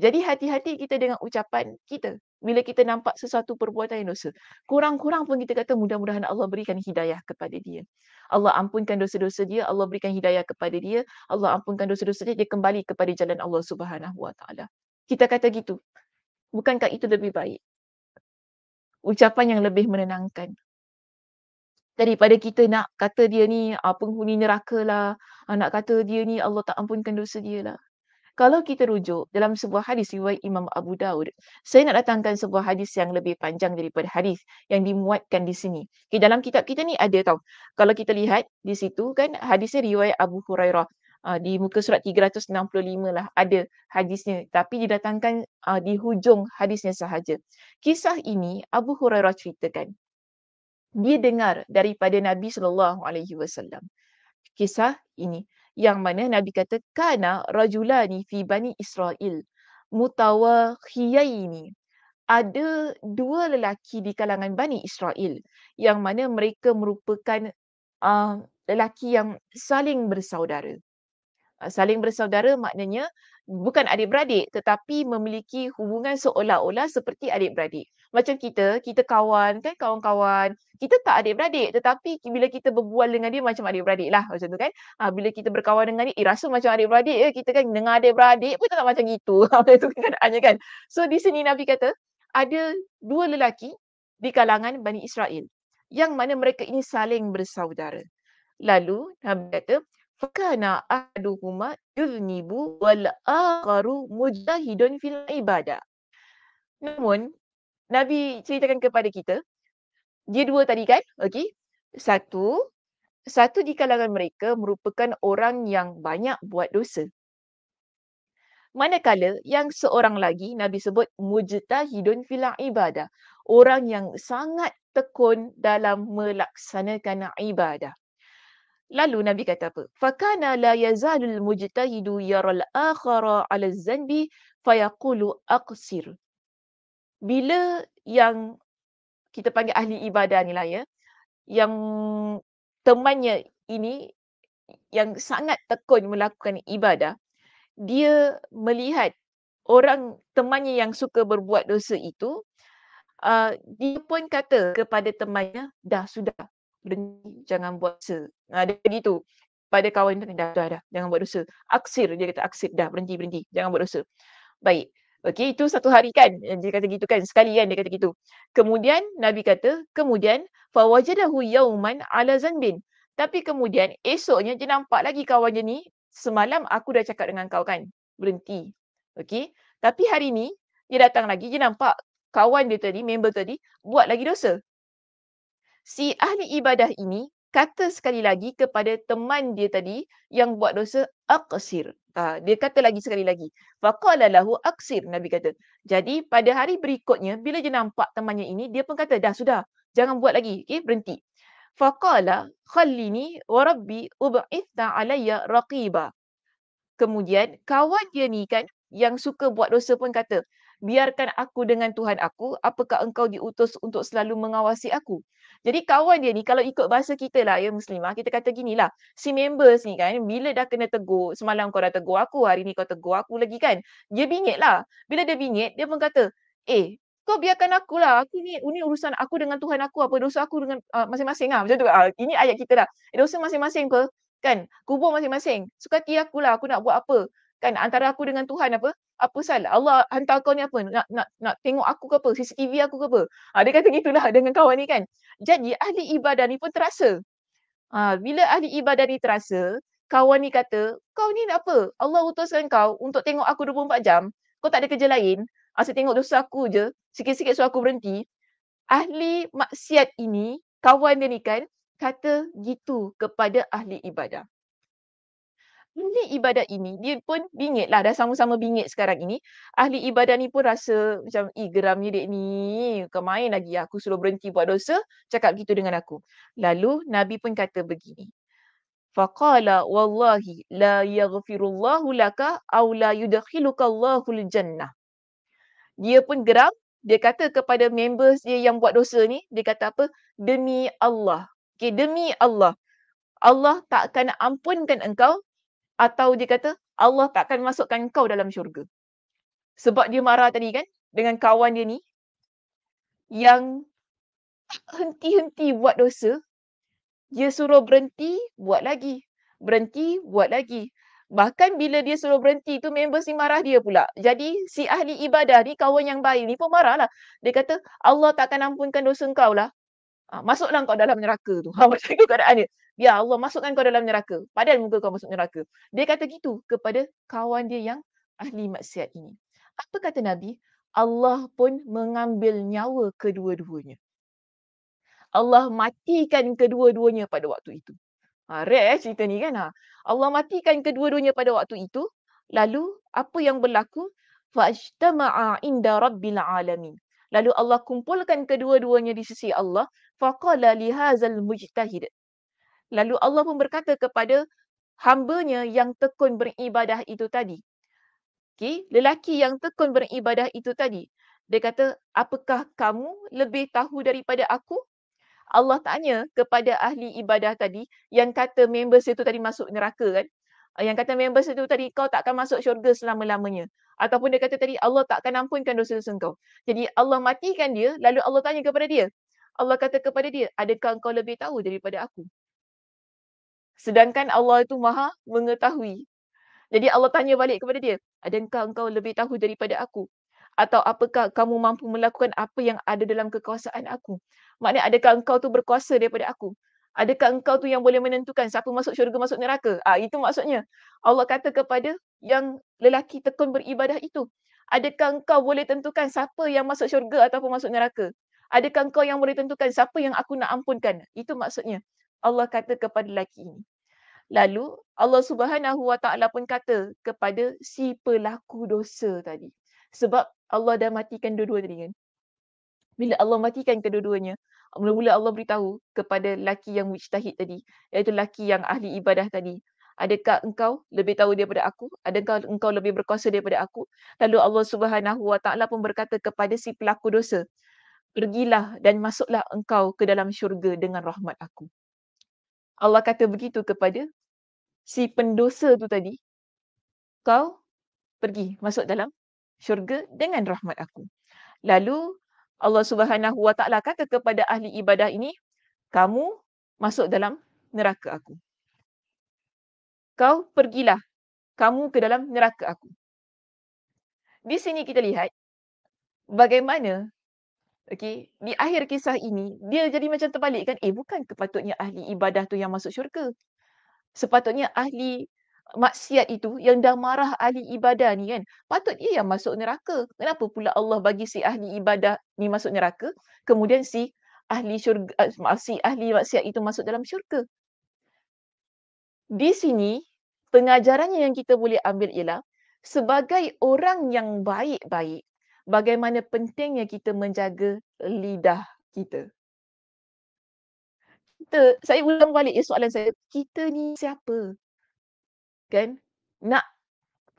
Jadi hati-hati kita dengan ucapan kita. Bila kita nampak sesuatu perbuatan yang dosa. Kurang-kurang pun kita kata mudah-mudahan Allah berikan hidayah kepada dia. Allah ampunkan dosa-dosa dia. Allah berikan hidayah kepada dia. Allah ampunkan dosa-dosa dia. Dia kembali kepada jalan Allah subhanahu wa ta'ala. Kita kata gitu. Bukankah itu lebih baik? Ucapan yang lebih menenangkan daripada kita nak kata dia ni uh, penghuni neraka lah, uh, nak kata dia ni Allah tak ampunkan dosa dia lah. Kalau kita rujuk dalam sebuah hadis riwayat Imam Abu Daud, saya nak datangkan sebuah hadis yang lebih panjang daripada hadis yang dimuatkan di sini. Okay, dalam kitab kita ni ada tau. Kalau kita lihat di situ kan hadisnya riwayat Abu Hurairah. Uh, di muka surat 365 lah ada hadisnya tapi didatangkan uh, di hujung hadisnya sahaja. Kisah ini Abu Hurairah ceritakan dia dengar daripada Nabi sallallahu alaihi wasallam. Kisah ini yang mana Nabi kata kana rajulani fi bani Israel mutawakhiyaini. Ada dua lelaki di kalangan Bani Israel yang mana mereka merupakan uh, lelaki yang saling bersaudara. Uh, saling bersaudara maknanya bukan adik-beradik tetapi memiliki hubungan seolah-olah seperti adik-beradik macam kita, kita kawan kan kawan-kawan, kita tak adik-beradik tetapi bila kita berbual dengan dia macam adik-beradik lah macam tu kan. Ha, bila kita berkawan dengan dia, eh rasa macam adik-beradik ya. kita kan dengan adik-beradik pun tak macam gitu. Macam (laughs) tu keadaannya kan. So di sini Nabi kata ada dua lelaki di kalangan Bani Israel yang mana mereka ini saling bersaudara. Lalu Nabi kata, "Fakana aduhuma yuznibu wal akharu mujahidun fil ibadah." Namun, Nabi ceritakan kepada kita, dia dua tadi kan, okey. Satu, satu di kalangan mereka merupakan orang yang banyak buat dosa. Manakala yang seorang lagi Nabi sebut mujtahidun fil ibadah, orang yang sangat tekun dalam melaksanakan ibadah. Lalu Nabi kata apa? Fakana la yazalul mujtahidu yaral akhara ala zanbi fayaqulu aqsir bila yang kita panggil ahli ibadah ni lah ya yang temannya ini yang sangat tekun melakukan ibadah dia melihat orang temannya yang suka berbuat dosa itu uh, dia pun kata kepada temannya dah sudah berhenti jangan buat dosa nah, dia begitu pada kawan dia dah, dah dah jangan buat dosa aksir dia kata aksir dah berhenti berhenti jangan buat dosa baik Okey, itu satu hari kan eh, dia kata gitu kan sekali kan dia kata gitu. Kemudian Nabi kata, kemudian fawajadahu yauman ala zanbin. Tapi kemudian esoknya dia nampak lagi kawan dia ni, semalam aku dah cakap dengan kau kan, berhenti. Okey. Tapi hari ni dia datang lagi dia nampak kawan dia tadi, member tadi buat lagi dosa. Si ahli ibadah ini kata sekali lagi kepada teman dia tadi yang buat dosa aqsir. Uh, dia kata lagi sekali lagi. Faqala lahu aksir. Nabi kata. Jadi pada hari berikutnya, bila dia nampak temannya ini, dia pun kata, dah sudah. Jangan buat lagi. Okay, berhenti. Faqala khallini warabbi ub'itha alaya raqiba. Kemudian kawan dia ni kan yang suka buat dosa pun kata, biarkan aku dengan Tuhan aku, apakah engkau diutus untuk selalu mengawasi aku? Jadi kawan dia ni, kalau ikut bahasa kita lah, ya Muslimah, kita kata gini lah, si members ni kan, bila dah kena tegur, semalam kau dah tegur aku, hari ni kau tegur aku lagi kan, dia bingit lah. Bila dia bingit, dia pun kata, eh, kau biarkan aku lah. Aku ni, ini urusan aku dengan Tuhan aku. Apa dosa aku dengan uh, masing-masing lah. Macam tu. Uh, ini ayat kita lah. Eh, dosa masing-masing ke? Kan? Kubur masing-masing. Suka hati aku lah. Aku nak buat apa? Kan? Antara aku dengan Tuhan apa? apa salah? Allah hantar kau ni apa? Nak nak nak tengok aku ke apa? CCTV aku ke apa? Ha, dia kata gitulah (laughs) dengan kawan ni kan. Jadi ahli ibadah ni pun terasa. Ha, bila ahli ibadah ni terasa, kawan ni kata, kau ni apa? Allah utuskan kau untuk tengok aku 24 jam. Kau tak ada kerja lain. asyik ah, tengok dosa aku je. Sikit-sikit suruh aku berhenti. Ahli maksiat ini, kawan dia ni kan, kata gitu kepada ahli ibadah ahli ibadat ini dia pun bingit lah dah sama-sama bingit sekarang ini ahli ibadat ni pun rasa macam geram ni dek ni kemain lagi aku suruh berhenti buat dosa cakap gitu dengan aku lalu nabi pun kata begini faqala wallahi la yaghfirullahu laka aw la yudkhiluka allahul jannah dia pun geram dia kata kepada members dia yang buat dosa ni dia kata apa demi Allah okey demi Allah Allah takkan ampunkan engkau atau dia kata Allah tak akan masukkan kau dalam syurga. Sebab dia marah tadi kan dengan kawan dia ni yang henti-henti buat dosa, dia suruh berhenti, buat lagi. Berhenti, buat lagi. Bahkan bila dia suruh berhenti tu member si marah dia pula. Jadi si ahli ibadah ni kawan yang baik ni pun marah lah. Dia kata Allah tak akan ampunkan dosa kau lah. Ha, masuklah kau dalam neraka tu. Ha, (laughs) macam tu keadaan dia. Ya Allah masukkan kau dalam neraka. Padahal muka kau masuk neraka. Dia kata gitu kepada kawan dia yang ahli maksiat ini. Apa kata Nabi? Allah pun mengambil nyawa kedua-duanya. Allah matikan kedua-duanya pada waktu itu. Ha, rare eh, cerita ni kan. Ha? Allah matikan kedua-duanya pada waktu itu. Lalu apa yang berlaku? Fajtama'a inda rabbil alamin. Lalu Allah kumpulkan kedua-duanya di sisi Allah. Faqala lihazal mujtahid. Lalu Allah pun berkata kepada hambanya yang tekun beribadah itu tadi. Okay. Lelaki yang tekun beribadah itu tadi. Dia kata, apakah kamu lebih tahu daripada aku? Allah tanya kepada ahli ibadah tadi yang kata members itu tadi masuk neraka kan. Yang kata members itu tadi kau takkan masuk syurga selama-lamanya. Ataupun dia kata tadi Allah takkan ampunkan dosa-dosa kau. Jadi Allah matikan dia lalu Allah tanya kepada dia. Allah kata kepada dia, adakah kau lebih tahu daripada aku? sedangkan Allah itu maha mengetahui. Jadi Allah tanya balik kepada dia, adakah engkau lebih tahu daripada aku? Atau apakah kamu mampu melakukan apa yang ada dalam kekuasaan aku? Maknanya adakah engkau tu berkuasa daripada aku? Adakah engkau tu yang boleh menentukan siapa masuk syurga masuk neraka? Ah ha, itu maksudnya. Allah kata kepada yang lelaki tekun beribadah itu, adakah engkau boleh tentukan siapa yang masuk syurga ataupun masuk neraka? Adakah engkau yang boleh tentukan siapa yang aku nak ampunkan? Itu maksudnya. Allah kata kepada lelaki ini. Lalu Allah Subhanahu Wa Taala pun kata kepada si pelaku dosa tadi. Sebab Allah dah matikan dua-dua tadi kan. Bila Allah matikan kedua-duanya, mula-mula Allah beritahu kepada laki yang mujtahid tadi, iaitu laki yang ahli ibadah tadi. Adakah engkau lebih tahu daripada aku? Adakah engkau lebih berkuasa daripada aku? Lalu Allah Subhanahu Wa Taala pun berkata kepada si pelaku dosa, pergilah dan masuklah engkau ke dalam syurga dengan rahmat aku. Allah kata begitu kepada si pendosa tu tadi, kau pergi masuk dalam syurga dengan rahmat aku. Lalu Allah Subhanahu Wa Taala kata kepada ahli ibadah ini, kamu masuk dalam neraka aku. Kau pergilah kamu ke dalam neraka aku. Di sini kita lihat bagaimana okay, di akhir kisah ini dia jadi macam terbalik kan eh bukan kepatutnya ahli ibadah tu yang masuk syurga sepatutnya ahli maksiat itu yang dah marah ahli ibadah ni kan patut dia yang masuk neraka kenapa pula Allah bagi si ahli ibadah ni masuk neraka kemudian si ahli syurga eh, maaf, si ahli maksiat itu masuk dalam syurga di sini pengajarannya yang kita boleh ambil ialah sebagai orang yang baik-baik bagaimana pentingnya kita menjaga lidah kita kita saya ulang balik ya soalan saya kita ni siapa kan nak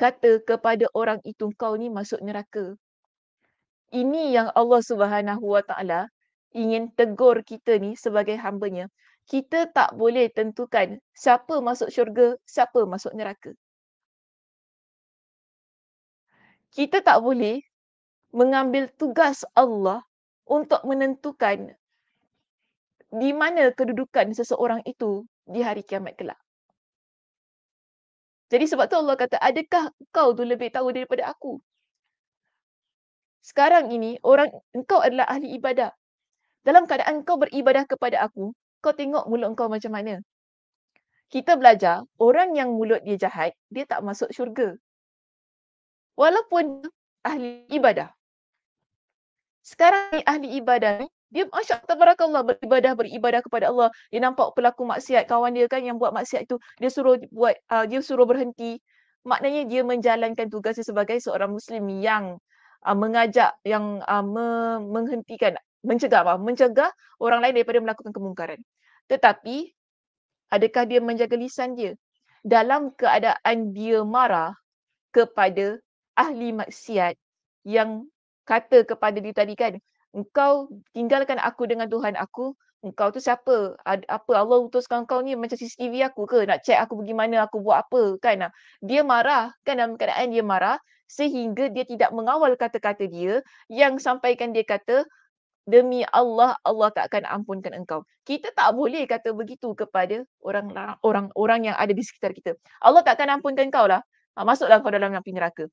kata kepada orang itu kau ni masuk neraka ini yang Allah Subhanahu Wa Taala ingin tegur kita ni sebagai hambanya kita tak boleh tentukan siapa masuk syurga siapa masuk neraka kita tak boleh mengambil tugas Allah untuk menentukan di mana kedudukan seseorang itu di hari kiamat kelak. Jadi sebab tu Allah kata, adakah kau tu lebih tahu daripada aku? Sekarang ini, orang kau adalah ahli ibadah. Dalam keadaan kau beribadah kepada aku, kau tengok mulut kau macam mana. Kita belajar, orang yang mulut dia jahat, dia tak masuk syurga. Walaupun ahli ibadah. Sekarang ni ahli ibadah ni, dia masya tabarakallah beribadah beribadah kepada Allah dia nampak pelaku maksiat kawan dia kan yang buat maksiat itu dia suruh buat uh, dia suruh berhenti maknanya dia menjalankan tugasnya sebagai seorang muslim yang uh, mengajak yang uh, me- menghentikan mencegah apa mencegah orang lain daripada melakukan kemungkaran tetapi adakah dia menjaga lisan dia dalam keadaan dia marah kepada ahli maksiat yang kata kepada dia tadi kan engkau tinggalkan aku dengan Tuhan aku, engkau tu siapa? Apa Allah utuskan kau ni macam CCTV aku ke? Nak check aku pergi mana, aku buat apa kan? Dia marah kan dalam keadaan dia marah sehingga dia tidak mengawal kata-kata dia yang sampaikan dia kata demi Allah Allah tak akan ampunkan engkau. Kita tak boleh kata begitu kepada orang orang orang yang ada di sekitar kita. Allah tak akan ampunkan kau lah. Ah, masuklah kau dalam api neraka.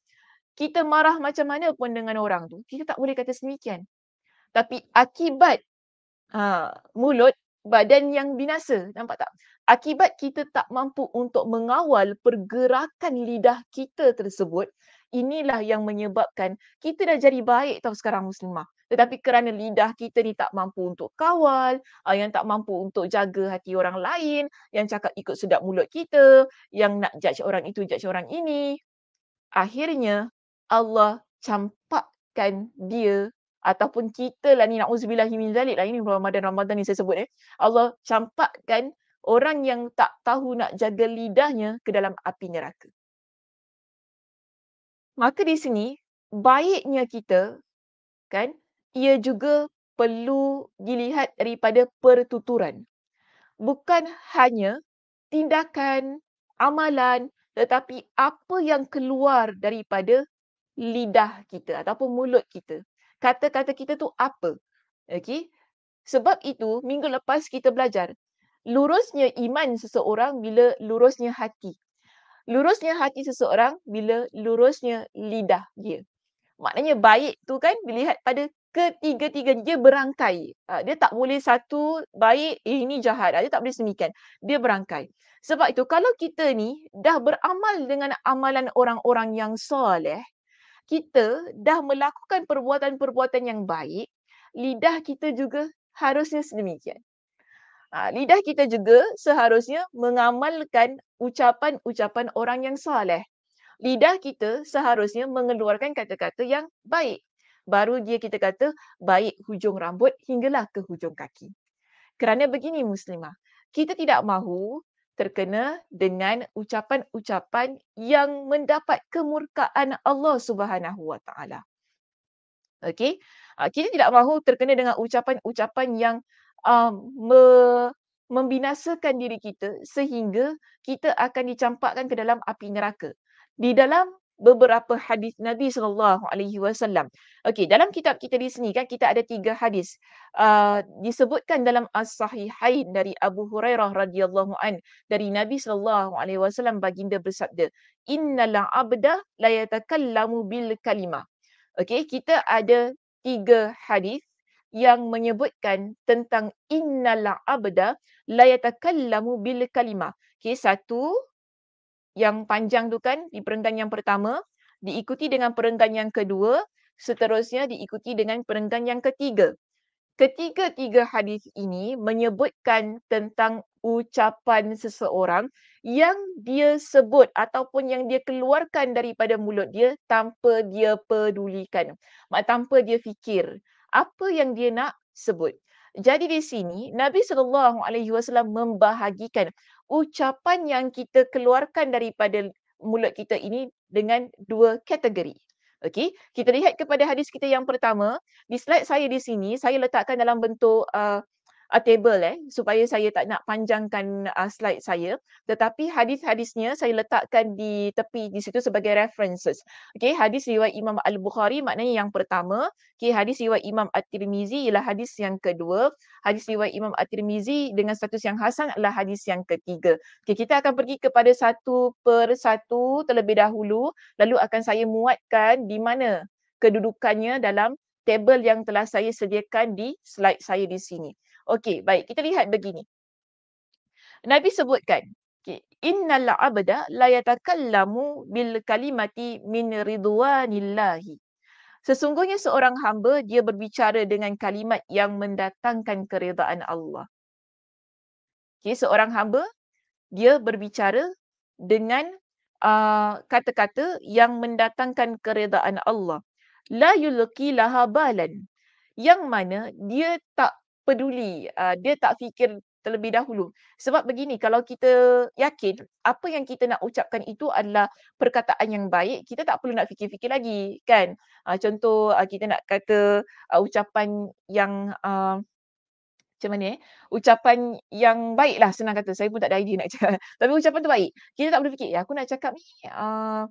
Kita marah macam mana pun dengan orang tu, kita tak boleh kata semikian tapi akibat ha, mulut badan yang binasa nampak tak akibat kita tak mampu untuk mengawal pergerakan lidah kita tersebut inilah yang menyebabkan kita dah jadi baik tau sekarang muslimah tetapi kerana lidah kita ni tak mampu untuk kawal ah, yang tak mampu untuk jaga hati orang lain yang cakap ikut sedap mulut kita yang nak judge orang itu judge orang ini akhirnya Allah campakkan dia ataupun kita lah ni na'udzubillah min zalik lah ini Ramadan Ramadan ni saya sebut ni eh. Allah campakkan orang yang tak tahu nak jaga lidahnya ke dalam api neraka. Maka di sini baiknya kita kan ia juga perlu dilihat daripada pertuturan. Bukan hanya tindakan, amalan tetapi apa yang keluar daripada lidah kita ataupun mulut kita kata-kata kita tu apa. okay? Sebab itu minggu lepas kita belajar lurusnya iman seseorang bila lurusnya hati. Lurusnya hati seseorang bila lurusnya lidah dia. Maknanya baik tu kan dilihat pada ketiga-tiga dia berangkai. Ha, dia tak boleh satu baik, eh, ini jahat. Ha, dia tak boleh semikan. Dia berangkai. Sebab itu kalau kita ni dah beramal dengan amalan orang-orang yang soleh, kita dah melakukan perbuatan-perbuatan yang baik, lidah kita juga harusnya sedemikian. Ha, lidah kita juga seharusnya mengamalkan ucapan-ucapan orang yang soleh. Lidah kita seharusnya mengeluarkan kata-kata yang baik. Baru dia kita kata baik hujung rambut hinggalah ke hujung kaki. Kerana begini muslimah, kita tidak mahu terkena dengan ucapan-ucapan yang mendapat kemurkaan Allah Subhanahu Wa Taala. Okey. Ah, kita tidak mahu terkena dengan ucapan-ucapan yang um, me- membinasakan diri kita sehingga kita akan dicampakkan ke dalam api neraka. Di dalam beberapa hadis Nabi sallallahu alaihi wasallam. Okey, dalam kitab kita di sini kan kita ada tiga hadis. Uh, disebutkan dalam as-sahihain dari Abu Hurairah radhiyallahu an dari Nabi sallallahu alaihi wasallam baginda bersabda, "Innal 'abda la yatakallamu bil kalimah." Okey, kita ada tiga hadis yang menyebutkan tentang innal 'abda la yatakallamu bil kalimah. Okey, satu yang panjang tu kan di perenggan yang pertama, diikuti dengan perenggan yang kedua, seterusnya diikuti dengan perenggan yang ketiga. Ketiga-tiga hadis ini menyebutkan tentang ucapan seseorang yang dia sebut ataupun yang dia keluarkan daripada mulut dia tanpa dia pedulikan, tanpa dia fikir apa yang dia nak sebut. Jadi di sini Nabi sallallahu alaihi wasallam membahagikan ucapan yang kita keluarkan daripada mulut kita ini dengan dua kategori. Okey, kita lihat kepada hadis kita yang pertama. Di slide saya di sini, saya letakkan dalam bentuk uh, A uh, table eh supaya saya tak nak panjangkan uh, slide saya tetapi hadis-hadisnya saya letakkan di tepi di situ sebagai references okey hadis riwayat Imam Al-Bukhari maknanya yang pertama okey hadis riwayat Imam At-Tirmizi ialah hadis yang kedua hadis riwayat Imam At-Tirmizi dengan status yang hasan adalah hadis yang ketiga okey kita akan pergi kepada satu per satu terlebih dahulu lalu akan saya muatkan di mana kedudukannya dalam table yang telah saya sediakan di slide saya di sini. Okey, baik. Kita lihat begini. Nabi sebutkan, okay, innal abda la yatakallamu bil kalimati min ridwanillahi. Sesungguhnya seorang hamba dia berbicara dengan kalimat yang mendatangkan keredaan Allah. Okey, seorang hamba dia berbicara dengan uh, kata-kata yang mendatangkan keredaan Allah. La yulqi laha Yang mana dia tak peduli. Uh, dia tak fikir terlebih dahulu. Sebab begini, kalau kita yakin apa yang kita nak ucapkan itu adalah perkataan yang baik, kita tak perlu nak fikir-fikir lagi, kan? Uh, contoh uh, kita nak kata uh, ucapan yang uh, macam mana eh? Ucapan yang baiklah senang kata. Saya pun tak ada idea nak cakap. (laughs) Tapi ucapan tu baik. Kita tak perlu fikir, ya aku nak cakap ni uh,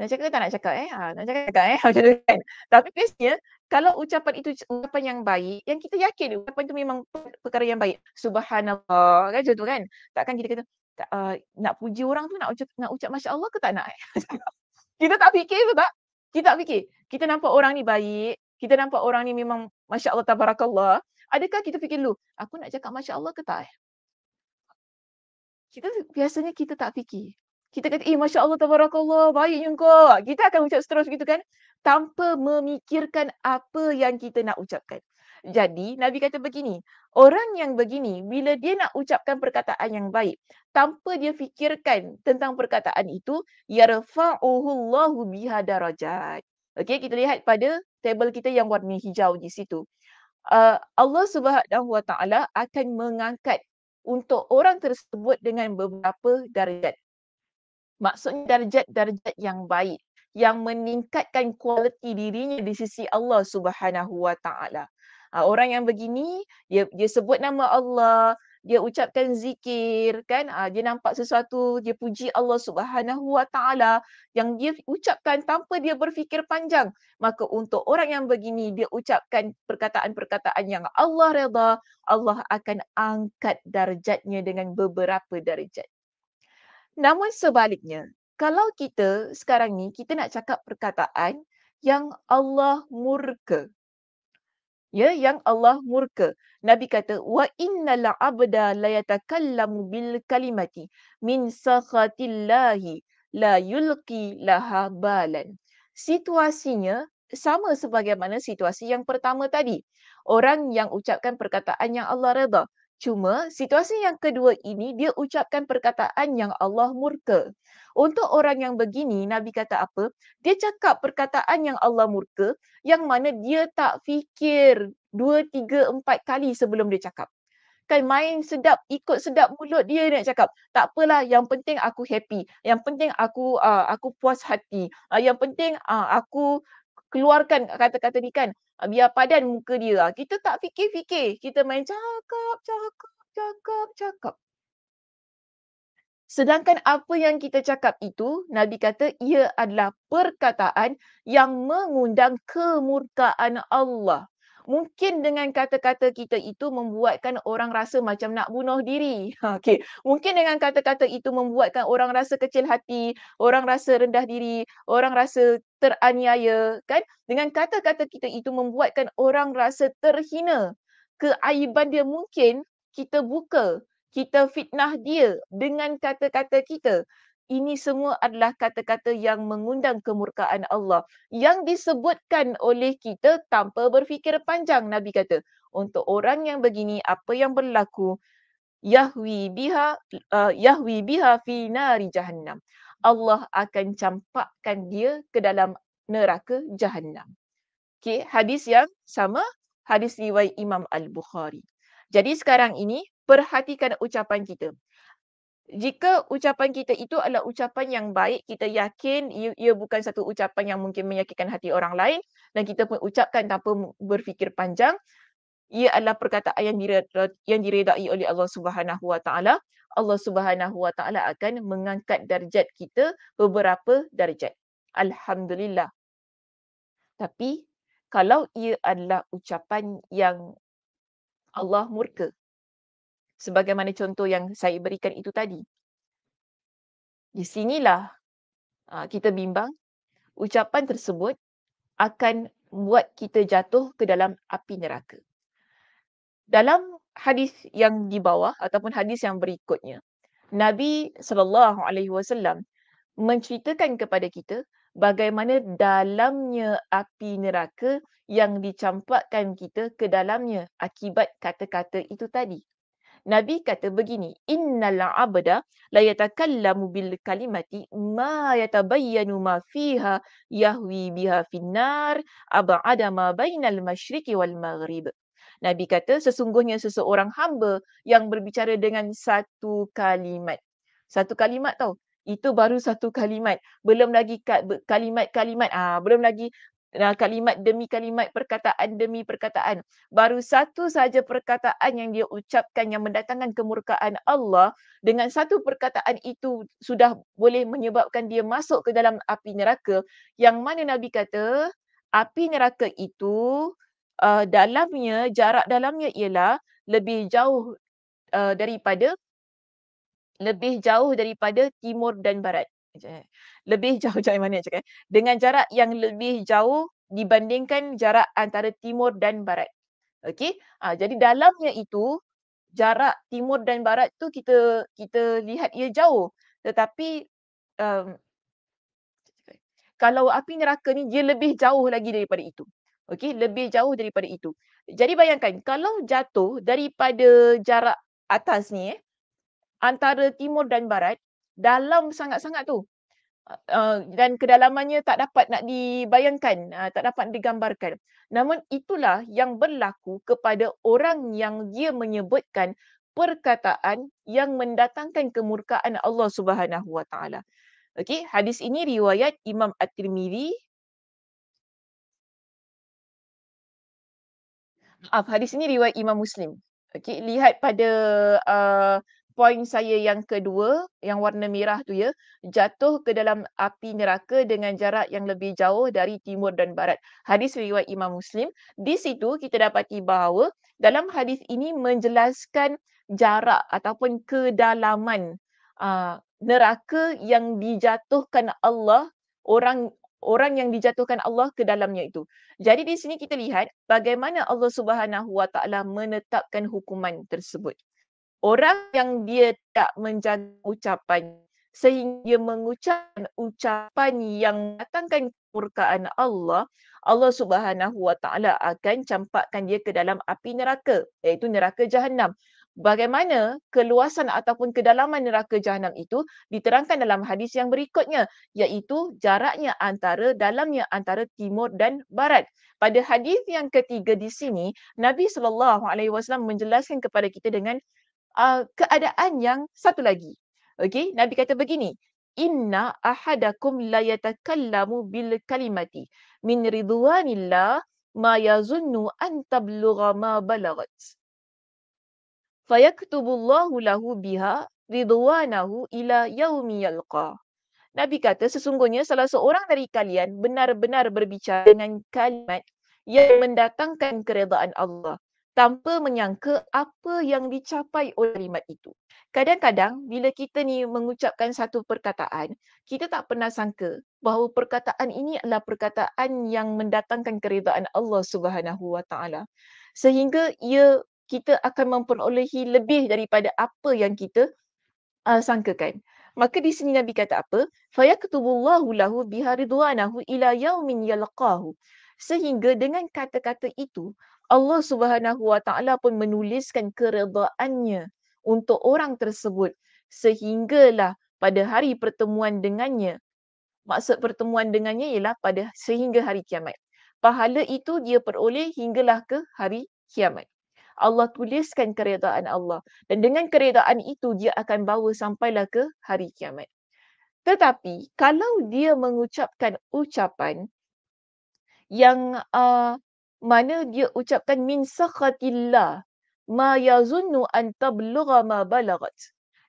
nak cakap ke tak nak cakap eh? Ha, nak cakap, cakap eh? (laughs) Macam tu kan? Tapi biasanya kalau ucapan itu ucapan yang baik, yang kita yakin ucapan itu memang perkara yang baik. Subhanallah, kan macam kan? Takkan kita kata, tak, uh, nak puji orang tu nak ucap, nak ucap Masya Allah ke tak nak? (laughs) kita tak fikir tu tak? Kita tak fikir. Kita nampak orang ni baik, kita nampak orang ni memang Masya Allah, Tabarakallah. Adakah kita fikir dulu, aku nak cakap Masya Allah ke tak? Eh? Kita biasanya kita tak fikir. Kita kata, eh Masya Allah, Tabarakallah, baiknya kau. Kita akan ucap seterus begitu kan? tanpa memikirkan apa yang kita nak ucapkan. Jadi Nabi kata begini, orang yang begini bila dia nak ucapkan perkataan yang baik tanpa dia fikirkan tentang perkataan itu yarfa'uhu Allahu biha darajat. Okey, kita lihat pada table kita yang warna hijau di situ. Uh, Allah Subhanahu Wa Taala akan mengangkat untuk orang tersebut dengan beberapa darjat. Maksudnya darjat-darjat yang baik yang meningkatkan kualiti dirinya di sisi Allah Subhanahu Wa Taala. Ha, orang yang begini dia dia sebut nama Allah, dia ucapkan zikir kan ha, dia nampak sesuatu dia puji Allah Subhanahu wa taala yang dia ucapkan tanpa dia berfikir panjang maka untuk orang yang begini dia ucapkan perkataan-perkataan yang Allah reda, Allah akan angkat darjatnya dengan beberapa darjat namun sebaliknya kalau kita sekarang ni kita nak cakap perkataan yang Allah murka. Ya, yang Allah murka. Nabi kata, "Wa innal 'abda la yatakallamu bil kalimati min sakhatillahi la yulqi laha balan." Situasinya sama sebagaimana situasi yang pertama tadi. Orang yang ucapkan perkataan yang Allah redha, Cuma situasi yang kedua ini dia ucapkan perkataan yang Allah murka. Untuk orang yang begini Nabi kata apa? Dia cakap perkataan yang Allah murka yang mana dia tak fikir dua tiga empat kali sebelum dia cakap. Kan main sedap ikut sedap mulut dia nak cakap. Tak apalah yang penting aku happy. Yang penting aku uh, aku puas hati. Uh, yang penting uh, aku keluarkan kata-kata ni kan. Ah, biar padan muka dia ah, Kita tak fikir-fikir. Kita main cakap, cakap, cakap, cakap. Sedangkan apa yang kita cakap itu, Nabi kata ia adalah perkataan yang mengundang kemurkaan Allah mungkin dengan kata-kata kita itu membuatkan orang rasa macam nak bunuh diri. (laughs) Ha, okey, mungkin dengan kata-kata itu membuatkan orang rasa kecil hati, orang rasa rendah diri, orang rasa teraniaya, kan? Dengan kata-kata kita itu membuatkan orang rasa terhina. Keaiban dia mungkin kita buka, kita fitnah dia dengan kata-kata kita ini semua adalah kata-kata yang mengundang kemurkaan Allah yang disebutkan oleh kita tanpa berfikir panjang nabi kata untuk orang yang begini apa yang berlaku yahwi biha uh, yahwi biha fi nari jahannam Allah akan campakkan dia ke dalam neraka jahannam okey hadis yang sama hadis riwayat Imam Al-Bukhari jadi sekarang ini perhatikan ucapan kita jika ucapan kita itu adalah ucapan yang baik, kita yakin ia, ia bukan satu ucapan yang mungkin menyakitkan hati orang lain dan kita pun ucapkan tanpa berfikir panjang, ia adalah perkataan yang diredai, yang diredai oleh Allah Subhanahu Wa Taala. Allah Subhanahu Wa Taala akan mengangkat darjat kita beberapa darjat. Alhamdulillah. Tapi kalau ia adalah ucapan yang Allah murka, sebagaimana contoh yang saya berikan itu tadi. Di sinilah kita bimbang ucapan tersebut akan buat kita jatuh ke dalam api neraka. Dalam hadis yang di bawah ataupun hadis yang berikutnya, Nabi sallallahu alaihi wasallam menceritakan kepada kita bagaimana dalamnya api neraka yang dicampakkan kita ke dalamnya akibat kata-kata itu tadi Nabi kata begini, innal abda la yatakallamu bil kalimati ma yatabayyanu ma fiha yahwi biha finnar ab'ada ma bainal masyriqi wal maghrib. Nabi kata sesungguhnya seseorang hamba yang berbicara dengan satu kalimat. Satu kalimat tau. Itu baru satu kalimat. Belum lagi kalimat-kalimat. Ah, belum lagi Nah, kalimat demi kalimat, perkataan demi perkataan. Baru satu sahaja perkataan yang dia ucapkan yang mendatangkan kemurkaan Allah dengan satu perkataan itu sudah boleh menyebabkan dia masuk ke dalam api neraka. Yang mana Nabi kata, api neraka itu uh, dalamnya, jarak dalamnya ialah lebih jauh uh, daripada lebih jauh daripada timur dan barat lebih (laughs) jauh jauh mana cakap eh? dengan jarak yang lebih jauh dibandingkan jarak antara timur dan barat okey ha, ah, jadi dalamnya itu jarak timur dan barat tu kita kita lihat ia jauh tetapi um, kalau api neraka ni dia lebih jauh lagi daripada itu okey lebih jauh daripada itu jadi bayangkan kalau jatuh daripada jarak atas ni eh antara timur dan barat dalam sangat-sangat tu. Uh, dan kedalamannya tak dapat nak dibayangkan, uh, tak dapat digambarkan. Namun itulah yang berlaku kepada orang yang dia menyebutkan perkataan yang mendatangkan kemurkaan Allah Subhanahu Wa Taala. Okey, hadis ini riwayat Imam At-Tirmizi. Maaf, hadis ini riwayat Imam Muslim. Okey, lihat pada uh, poin saya yang kedua, yang warna merah tu ya, jatuh ke dalam api neraka dengan jarak yang lebih jauh dari timur dan barat. Hadis riwayat Imam Muslim. Di situ kita dapati bahawa dalam hadis ini menjelaskan jarak ataupun kedalaman aa, neraka yang dijatuhkan Allah orang orang yang dijatuhkan Allah ke dalamnya itu. Jadi di sini kita lihat bagaimana Allah Subhanahu Wa Taala menetapkan hukuman tersebut orang yang dia tak menjaga ucapan sehingga dia mengucapkan ucapan yang datangkan kemurkaan Allah Allah Subhanahu Wa Taala akan campakkan dia ke dalam api neraka iaitu neraka jahanam bagaimana keluasan ataupun kedalaman neraka jahanam itu diterangkan dalam hadis yang berikutnya iaitu jaraknya antara dalamnya antara timur dan barat pada hadis yang ketiga di sini Nabi sallallahu alaihi wasallam menjelaskan kepada kita dengan uh, keadaan yang satu lagi. Okey, Nabi kata begini, inna ahadakum la yatakallamu bil kalimati min ridwanillah ma yazunnu an tablugha ma balagat. Fayaktubullahu lahu biha ridwanahu ila yaumi yalqa. Nabi kata sesungguhnya salah seorang dari kalian benar-benar berbicara dengan kalimat yang mendatangkan keredaan Allah tanpa menyangka apa yang dicapai oleh kalimat itu. Kadang-kadang bila kita ni mengucapkan satu perkataan, kita tak pernah sangka bahawa perkataan ini adalah perkataan yang mendatangkan keridaan Allah Subhanahu Wa Taala. Sehingga ia kita akan memperolehi lebih daripada apa yang kita uh, sangkakan. Maka di sini Nabi kata apa? Fayaktubullahu lahu biharidwanahu ila yaumin yalqahu. Sehingga dengan kata-kata itu, Allah Subhanahu Wa Taala pun menuliskan keredaannya untuk orang tersebut sehinggalah pada hari pertemuan dengannya maksud pertemuan dengannya ialah pada sehingga hari kiamat pahala itu dia peroleh hinggalah ke hari kiamat Allah tuliskan keredaan Allah dan dengan keredaan itu dia akan bawa sampailah ke hari kiamat tetapi kalau dia mengucapkan ucapan yang uh, mana dia ucapkan min sakhatillah ma yazunnu an tablugha ma balagat.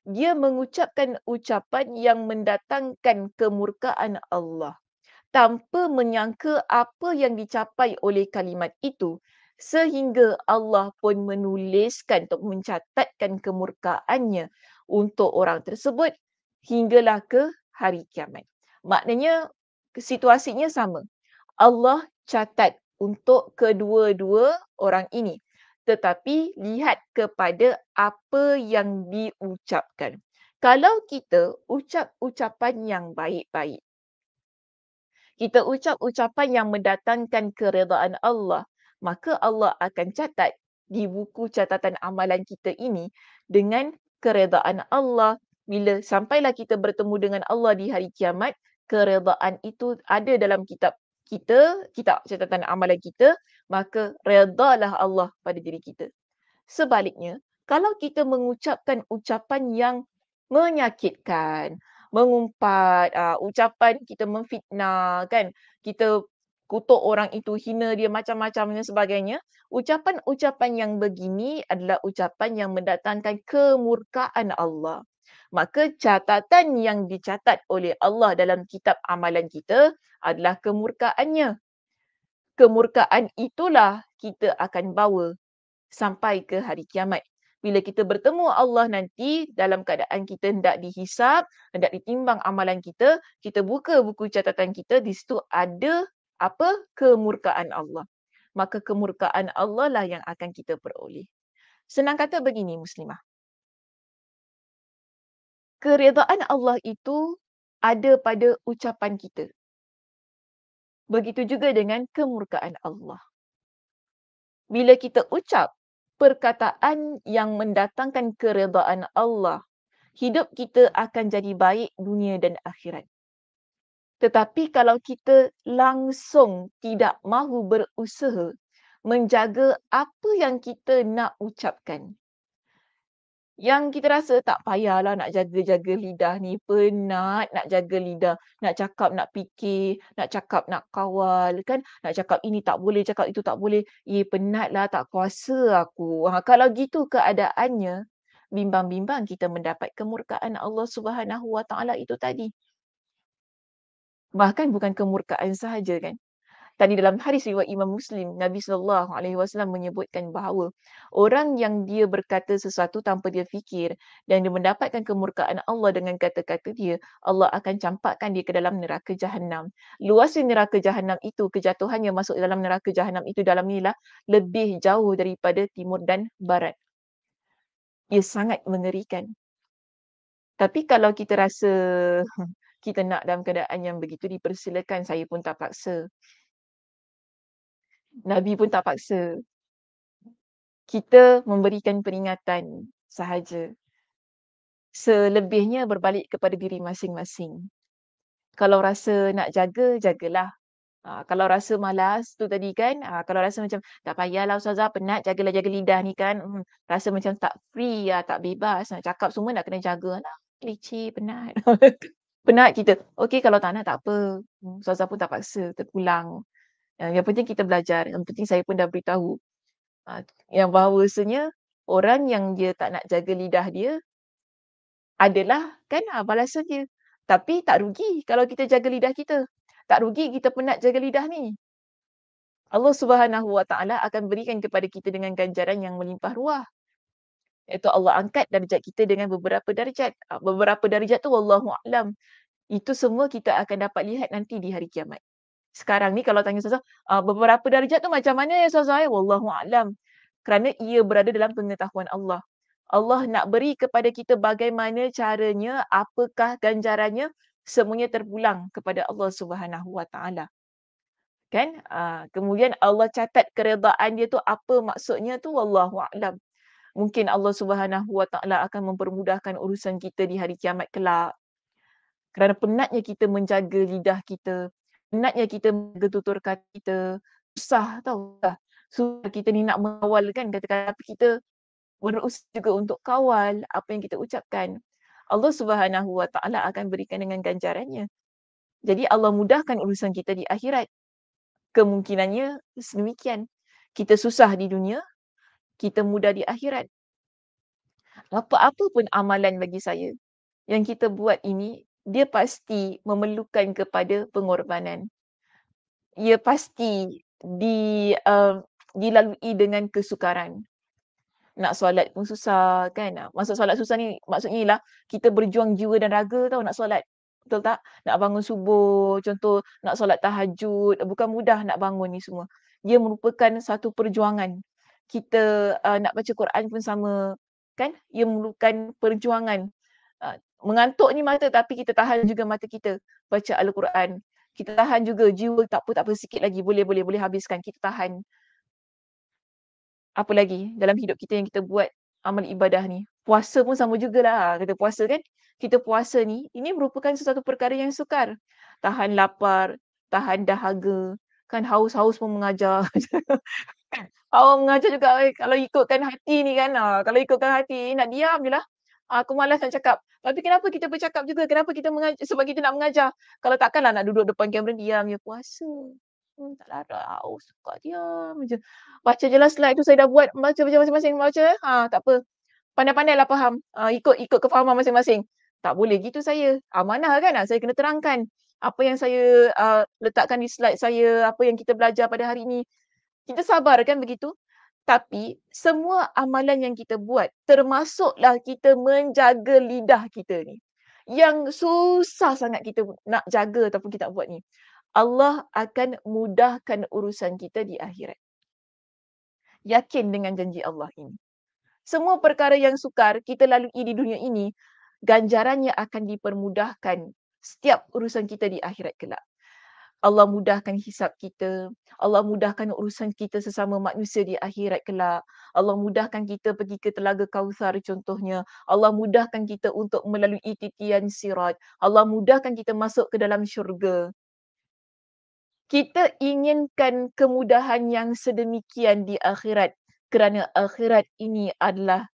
Dia mengucapkan ucapan yang mendatangkan kemurkaan Allah tanpa menyangka apa yang dicapai oleh kalimat itu sehingga Allah pun menuliskan untuk mencatatkan kemurkaannya untuk orang tersebut hinggalah ke hari kiamat. Maknanya situasinya sama. Allah catat untuk kedua-dua orang ini tetapi lihat kepada apa yang diucapkan kalau kita ucap ucapan yang baik-baik kita ucap ucapan yang mendatangkan keredaan Allah maka Allah akan catat di buku catatan amalan kita ini dengan keredaan Allah bila sampailah kita bertemu dengan Allah di hari kiamat keredaan itu ada dalam kitab kita, kita catatan amalan kita, maka redalah Allah pada diri kita. Sebaliknya, kalau kita mengucapkan ucapan yang menyakitkan, mengumpat, uh, ucapan kita memfitnah, kan? Kita kutuk orang itu, hina dia macam-macam dan sebagainya. Ucapan-ucapan yang begini adalah ucapan yang mendatangkan kemurkaan Allah. Maka catatan yang dicatat oleh Allah dalam kitab amalan kita adalah kemurkaannya. Kemurkaan itulah kita akan bawa sampai ke hari kiamat. Bila kita bertemu Allah nanti dalam keadaan kita hendak dihisap, hendak ditimbang amalan kita, kita buka buku catatan kita, di situ ada apa? Kemurkaan Allah. Maka kemurkaan Allah lah yang akan kita peroleh. Senang kata begini muslimah. Keredaan Allah itu ada pada ucapan kita, Begitu juga dengan kemurkaan Allah. Bila kita ucap perkataan yang mendatangkan keredaan Allah, hidup kita akan jadi baik dunia dan akhirat. Tetapi kalau kita langsung tidak mahu berusaha menjaga apa yang kita nak ucapkan, yang kita rasa tak payahlah nak jaga-jaga lidah ni penat nak jaga lidah nak cakap nak fikir nak cakap nak kawal kan nak cakap ini tak boleh cakap itu tak boleh eh penatlah tak kuasa aku ha kalau gitu keadaannya bimbang-bimbang kita mendapat kemurkaan Allah Subhanahu Wa Taala itu tadi bahkan bukan kemurkaan sahaja kan tadi dalam hadis riwayat Imam Muslim Nabi sallallahu alaihi wasallam menyebutkan bahawa orang yang dia berkata sesuatu tanpa dia fikir dan dia mendapatkan kemurkaan Allah dengan kata-kata dia Allah akan campakkan dia ke dalam neraka jahanam luasnya neraka jahanam itu kejatuhannya masuk dalam neraka jahanam itu dalam nilai lebih jauh daripada timur dan barat ia sangat mengerikan tapi kalau kita rasa hmm, kita nak dalam keadaan yang begitu dipersilakan saya pun tak paksa Nabi pun tak paksa. Kita memberikan peringatan sahaja. Selebihnya berbalik kepada diri masing-masing. Kalau rasa nak jaga, jagalah. Ha, kalau rasa malas tu tadi kan, ha, kalau rasa macam tak payahlah Ustazah penat, jagalah jaga lidah ni kan. Hmm, rasa macam tak free, ya, tak bebas, nak ha, cakap semua nak kena jaga lah. Leci, penat. (laughs) penat kita. Okey kalau tak nak tak apa. Hmm, Ustazah pun tak paksa, terpulang yang penting kita belajar. Yang penting saya pun dah beritahu ha, yang bahawasanya orang yang dia tak nak jaga lidah dia adalah kan ha, balasan dia. Tapi tak rugi kalau kita jaga lidah kita. Tak rugi kita pun nak jaga lidah ni. Allah Subhanahu Wa Taala akan berikan kepada kita dengan ganjaran yang melimpah ruah. Itu Allah angkat darjat kita dengan beberapa darjat. Ha, beberapa darjat tu Allah alam. Itu semua kita akan dapat lihat nanti di hari kiamat sekarang ni kalau tanya Ustazah uh, beberapa darjat tu macam mana ya Ustazah ya? Wallahu'alam. Kerana ia berada dalam pengetahuan Allah. Allah nak beri kepada kita bagaimana caranya, apakah ganjarannya, semuanya terpulang kepada Allah Subhanahu Wa Taala. Kan? Uh, kemudian Allah catat keredaan dia tu apa maksudnya tu Wallahu'alam. Mungkin Allah Subhanahu Wa Taala akan mempermudahkan urusan kita di hari kiamat kelak. Kerana penatnya kita menjaga lidah kita, penatnya kita menggetuturkan kita susah tau lah. So kita ni nak mengawal kan katakan tapi kita berusaha juga untuk kawal apa yang kita ucapkan. Allah Subhanahu Wa Taala akan berikan dengan ganjarannya. Jadi Allah mudahkan urusan kita di akhirat. Kemungkinannya sedemikian. Kita susah di dunia, kita mudah di akhirat. Apa-apa pun amalan bagi saya yang kita buat ini dia pasti memerlukan kepada pengorbanan. Ia pasti di uh, dilalui dengan kesukaran. Nak solat pun susah kan. Maksud solat susah ni maksudnya ialah kita berjuang jiwa dan raga tau nak solat. Betul tak? Nak bangun subuh, contoh nak solat tahajud. Bukan mudah nak bangun ni semua. Ia merupakan satu perjuangan. Kita uh, nak baca Quran pun sama kan. Ia merupakan perjuangan mengantuk ni mata tapi kita tahan juga mata kita baca Al-Quran. Kita tahan juga jiwa tak apa tak apa sikit lagi boleh boleh boleh habiskan kita tahan. Apa lagi dalam hidup kita yang kita buat amal ibadah ni. Puasa pun sama jugalah kita puasa kan. Kita puasa ni ini merupakan sesuatu perkara yang sukar. Tahan lapar, tahan dahaga, kan haus-haus pun mengajar. Awak (laughs) mengajar juga eh, kalau ikutkan hati ni kan. Ah, kalau ikutkan hati eh, nak diam je lah. Aku uh, kemalasan cakap. Tapi kenapa kita bercakap juga? Kenapa kita mengajar? Sebab kita nak mengajar. Kalau takkanlah nak duduk depan kamera diam je puasa. Hmm, tak larat. Oh, suka diam je. Baca je lah slide tu saya dah buat. Baca macam masing-masing. Baca. Ha, tak apa. Pandai-pandai lah faham. Ha, ikut ikut kefahaman masing-masing. Tak boleh gitu saya. Amanah kan? Ha? Saya kena terangkan apa yang saya uh, letakkan di slide saya. Apa yang kita belajar pada hari ini. Kita sabar kan begitu? tapi semua amalan yang kita buat termasuklah kita menjaga lidah kita ni yang susah sangat kita nak jaga ataupun kita buat ni Allah akan mudahkan urusan kita di akhirat yakin dengan janji Allah ini semua perkara yang sukar kita lalui di dunia ini ganjarannya akan dipermudahkan setiap urusan kita di akhirat kelak Allah mudahkan hisap kita. Allah mudahkan urusan kita sesama manusia di akhirat kelak. Allah mudahkan kita pergi ke Telaga Kauthar contohnya. Allah mudahkan kita untuk melalui titian sirat. Allah mudahkan kita masuk ke dalam syurga. Kita inginkan kemudahan yang sedemikian di akhirat kerana akhirat ini adalah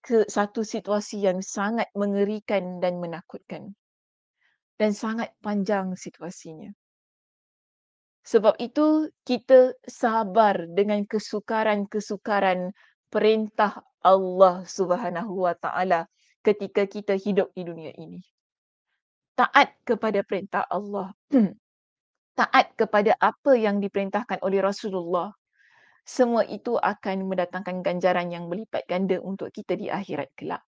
ke satu situasi yang sangat mengerikan dan menakutkan dan sangat panjang situasinya. Sebab itu kita sabar dengan kesukaran-kesukaran perintah Allah Subhanahu Wa Taala ketika kita hidup di dunia ini. Taat kepada perintah Allah. (clears throat) Taat kepada apa yang diperintahkan oleh Rasulullah. Semua itu akan mendatangkan ganjaran yang melipat ganda untuk kita di akhirat kelak.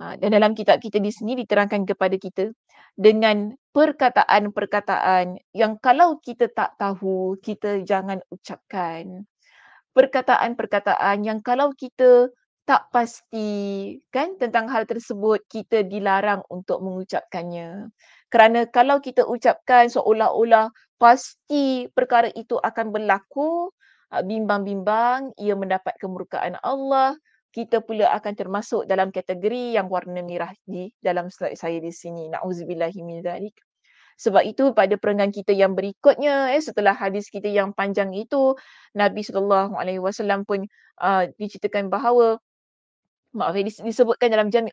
Ah, dan dalam kitab kita di sini diterangkan kepada kita dengan perkataan-perkataan yang kalau kita tak tahu kita jangan ucapkan perkataan-perkataan yang kalau kita tak pasti kan tentang hal tersebut kita dilarang untuk mengucapkannya kerana kalau kita ucapkan seolah-olah pasti perkara itu akan berlaku ah, bimbang-bimbang ia mendapat kemurkaan Allah kita pula akan termasuk dalam kategori yang warna merah di dalam slide saya di sini. Na'udzubillahi min zalik. Sebab itu pada perenggan kita yang berikutnya eh, setelah hadis kita yang panjang itu Nabi SAW pun uh, diceritakan bahawa maaf eh, disebutkan dalam Jami'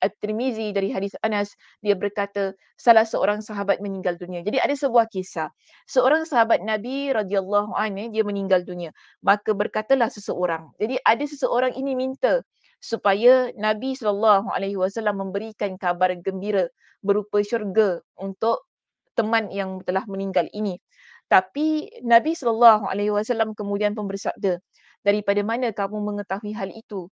At-Tirmizi dari hadis Anas dia berkata salah seorang sahabat meninggal dunia. Jadi ada sebuah kisah. Seorang sahabat Nabi radhiyallahu anhu eh, dia meninggal dunia. Maka berkatalah seseorang. Jadi ada seseorang ini minta supaya Nabi sallallahu alaihi wasallam memberikan kabar gembira berupa syurga untuk teman yang telah meninggal ini. Tapi Nabi sallallahu alaihi wasallam kemudian pun bersabda, "Daripada mana kamu mengetahui hal itu?"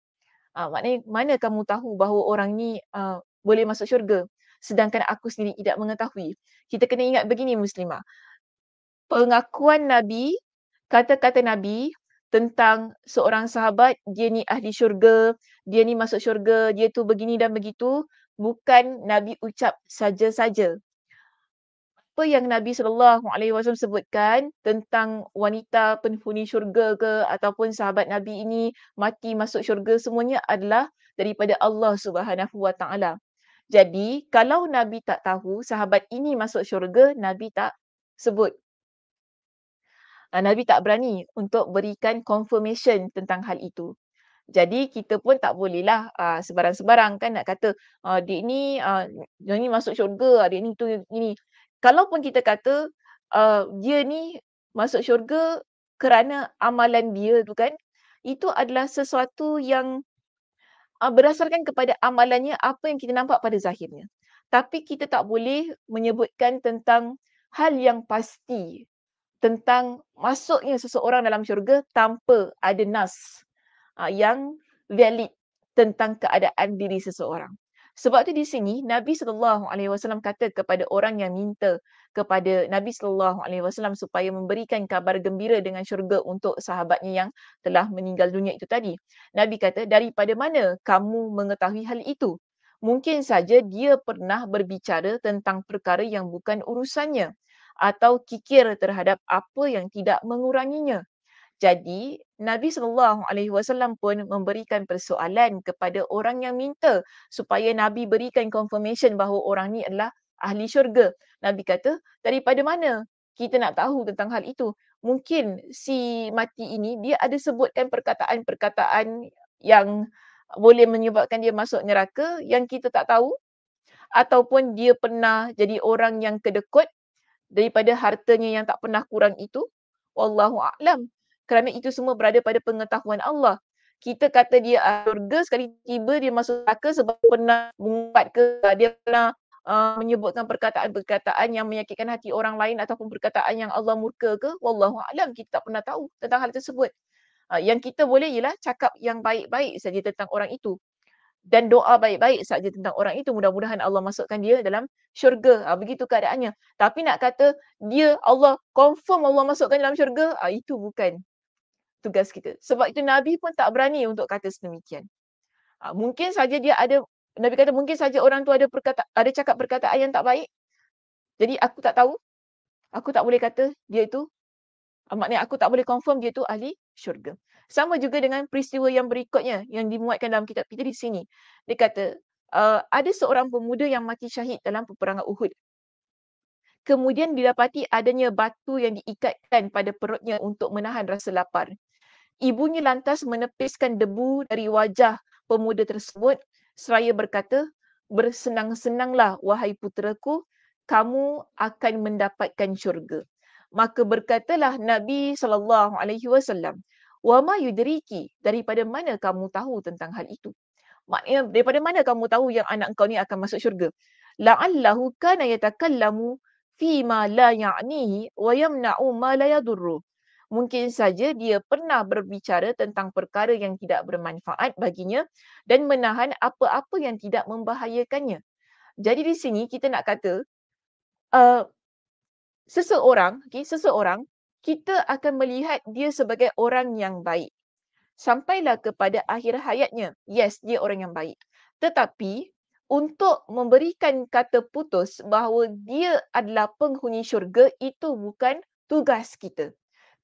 uh, maknanya mana kamu tahu bahawa orang ni uh, boleh masuk syurga sedangkan aku sendiri tidak mengetahui kita kena ingat begini muslimah pengakuan nabi kata-kata nabi tentang seorang sahabat dia ni ahli syurga dia ni masuk syurga dia tu begini dan begitu bukan nabi ucap saja-saja apa yang Nabi sallallahu alaihi wasallam sebutkan tentang wanita penghuni syurga ke ataupun sahabat Nabi ini mati masuk syurga semuanya adalah daripada Allah Subhanahu wa taala. Jadi kalau Nabi tak tahu sahabat ini masuk syurga, Nabi tak sebut. Ah, Nabi tak berani untuk berikan confirmation tentang hal itu. Jadi kita pun tak bolehlah ah, sebarang-sebarang kan nak kata uh, ah, dia ni uh, dia ni masuk syurga, dia ni tu ini kalau pun kita kata uh, dia ni masuk syurga kerana amalan dia tu kan itu adalah sesuatu yang uh, berdasarkan kepada amalannya apa yang kita nampak pada zahirnya tapi kita tak boleh menyebutkan tentang hal yang pasti tentang masuknya seseorang dalam syurga tanpa ada nas uh, yang valid tentang keadaan diri seseorang sebab tu di sini Nabi sallallahu alaihi wasallam kata kepada orang yang minta kepada Nabi sallallahu alaihi wasallam supaya memberikan kabar gembira dengan syurga untuk sahabatnya yang telah meninggal dunia itu tadi. Nabi kata, "Daripada mana kamu mengetahui hal itu? Mungkin saja dia pernah berbicara tentang perkara yang bukan urusannya." atau kikir terhadap apa yang tidak menguranginya jadi Nabi sallallahu alaihi wasallam pun memberikan persoalan kepada orang yang minta supaya Nabi berikan confirmation bahawa orang ni adalah ahli syurga. Nabi kata, daripada mana kita nak tahu tentang hal itu? Mungkin si mati ini dia ada sebutkan perkataan-perkataan yang boleh menyebabkan dia masuk neraka yang kita tak tahu ataupun dia pernah jadi orang yang kedekut daripada hartanya yang tak pernah kurang itu. Wallahu a'lam kerana itu semua berada pada pengetahuan Allah. Kita kata dia surga sekali tiba dia masuk neraka sebab pernah mengumpat ke ah, dia pernah uh, menyebutkan perkataan-perkataan yang menyakitkan hati orang lain ataupun perkataan yang Allah murka ke wallahu alam kita tak pernah tahu tentang hal tersebut. Uh, yang kita boleh ialah cakap yang baik-baik saja tentang orang itu dan doa baik-baik saja tentang orang itu mudah-mudahan Allah masukkan dia dalam syurga. Ha, begitu keadaannya. Tapi nak kata dia Allah confirm Allah masukkan dalam syurga, ha, itu bukan tugas kita. Sebab itu Nabi pun tak berani untuk kata sedemikian. Ah, mungkin saja dia ada, Nabi kata mungkin saja orang tu ada perkata, ada cakap perkataan yang tak baik. Jadi aku tak tahu. Aku tak boleh kata dia itu, ah, maknanya aku tak boleh confirm dia itu ahli syurga. Sama juga dengan peristiwa yang berikutnya yang dimuatkan dalam kitab kita di sini. Dia kata, ah, ada seorang pemuda yang mati syahid dalam peperangan Uhud. Kemudian didapati adanya batu yang diikatkan pada perutnya untuk menahan rasa lapar. Ibunya lantas menepiskan debu dari wajah pemuda tersebut seraya berkata, bersenang-senanglah wahai puteraku, kamu akan mendapatkan syurga. Maka berkatalah Nabi saw. "Wa ma yudriki?" Daripada mana kamu tahu tentang hal itu? Maknanya daripada mana kamu tahu yang anak kau ni akan masuk syurga? La'allahu kana yatakallamu fi ma la ya'nihi wa yamna'u ma la yadurruh mungkin saja dia pernah berbicara tentang perkara yang tidak bermanfaat baginya dan menahan apa-apa yang tidak membahayakannya. Jadi di sini kita nak kata uh, seseorang, okay, seseorang kita akan melihat dia sebagai orang yang baik. Sampailah kepada akhir hayatnya, yes, dia orang yang baik. Tetapi untuk memberikan kata putus bahawa dia adalah penghuni syurga itu bukan tugas kita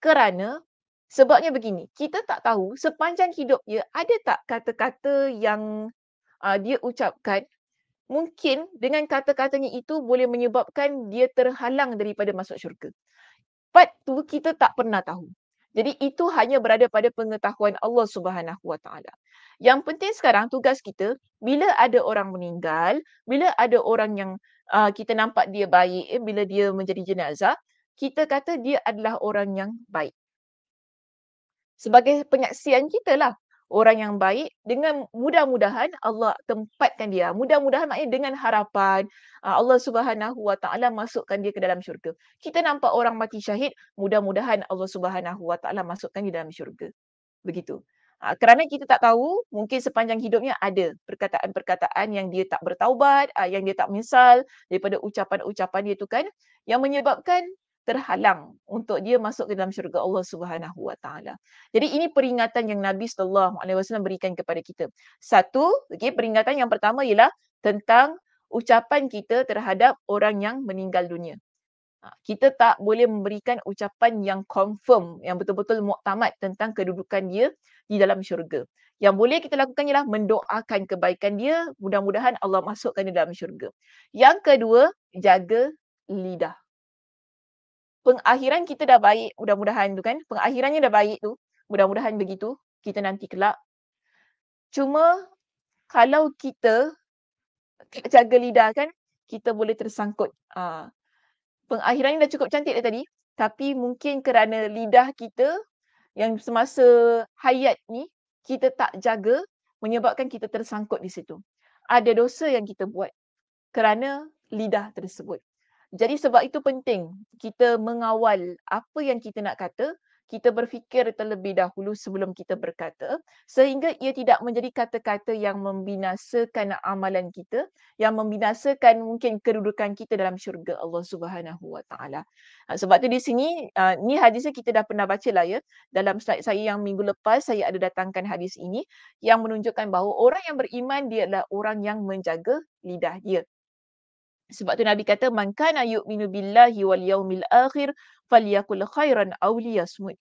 kerana sebabnya begini kita tak tahu sepanjang hidup dia ada tak kata-kata yang uh, dia ucapkan mungkin dengan kata-katanya itu boleh menyebabkan dia terhalang daripada masuk syurga part tu kita tak pernah tahu jadi itu hanya berada pada pengetahuan Allah Subhanahu Wa Taala yang penting sekarang tugas kita bila ada orang meninggal bila ada orang yang uh, kita nampak dia baik eh, bila dia menjadi jenazah kita kata dia adalah orang yang baik. Sebagai penyaksian kita lah orang yang baik dengan mudah-mudahan Allah tempatkan dia. Mudah-mudahan maknanya dengan harapan ah, Allah Subhanahu Wa Taala masukkan dia ke dalam syurga. Kita nampak orang mati syahid, mudah-mudahan Allah Subhanahu Wa Taala masukkan dia dalam syurga. Begitu. Ah, kerana kita tak tahu, mungkin sepanjang hidupnya ada perkataan-perkataan yang dia tak bertaubat, ah, yang dia tak menyesal daripada ucapan-ucapan dia tu kan yang menyebabkan terhalang untuk dia masuk ke dalam syurga Allah Subhanahu Wa Taala. Jadi ini peringatan yang Nabi Sallallahu Alaihi Wasallam berikan kepada kita. Satu, okay, peringatan yang pertama ialah tentang ucapan kita terhadap orang yang meninggal dunia. Ha, kita tak boleh memberikan ucapan yang confirm, yang betul-betul muktamad tentang kedudukan dia di dalam syurga. Yang boleh kita lakukan ialah mendoakan kebaikan dia, mudah-mudahan Allah masukkan dia dalam syurga. Yang kedua, jaga lidah pengakhiran kita dah baik mudah-mudahan tu kan pengakhirannya dah baik tu mudah-mudahan begitu kita nanti kelak cuma kalau kita tak jaga lidah kan kita boleh tersangkut aa, ha. pengakhirannya dah cukup cantik dah tadi tapi mungkin kerana lidah kita yang semasa hayat ni kita tak jaga menyebabkan kita tersangkut di situ ada dosa yang kita buat kerana lidah tersebut jadi sebab itu penting kita mengawal apa yang kita nak kata, kita berfikir terlebih dahulu sebelum kita berkata sehingga ia tidak menjadi kata-kata yang membinasakan amalan kita, yang membinasakan mungkin kedudukan kita dalam syurga Allah Subhanahu Wa Taala. Ha, sebab tu di sini ha, ni hadisnya kita dah pernah baca lah ya dalam slide saya yang minggu lepas saya ada datangkan hadis ini yang menunjukkan bahawa orang yang beriman dia adalah orang yang menjaga lidah dia. Sebab tu Nabi kata man kana yu'minu billahi wal yaumil akhir falyakul khairan aw liyasmut.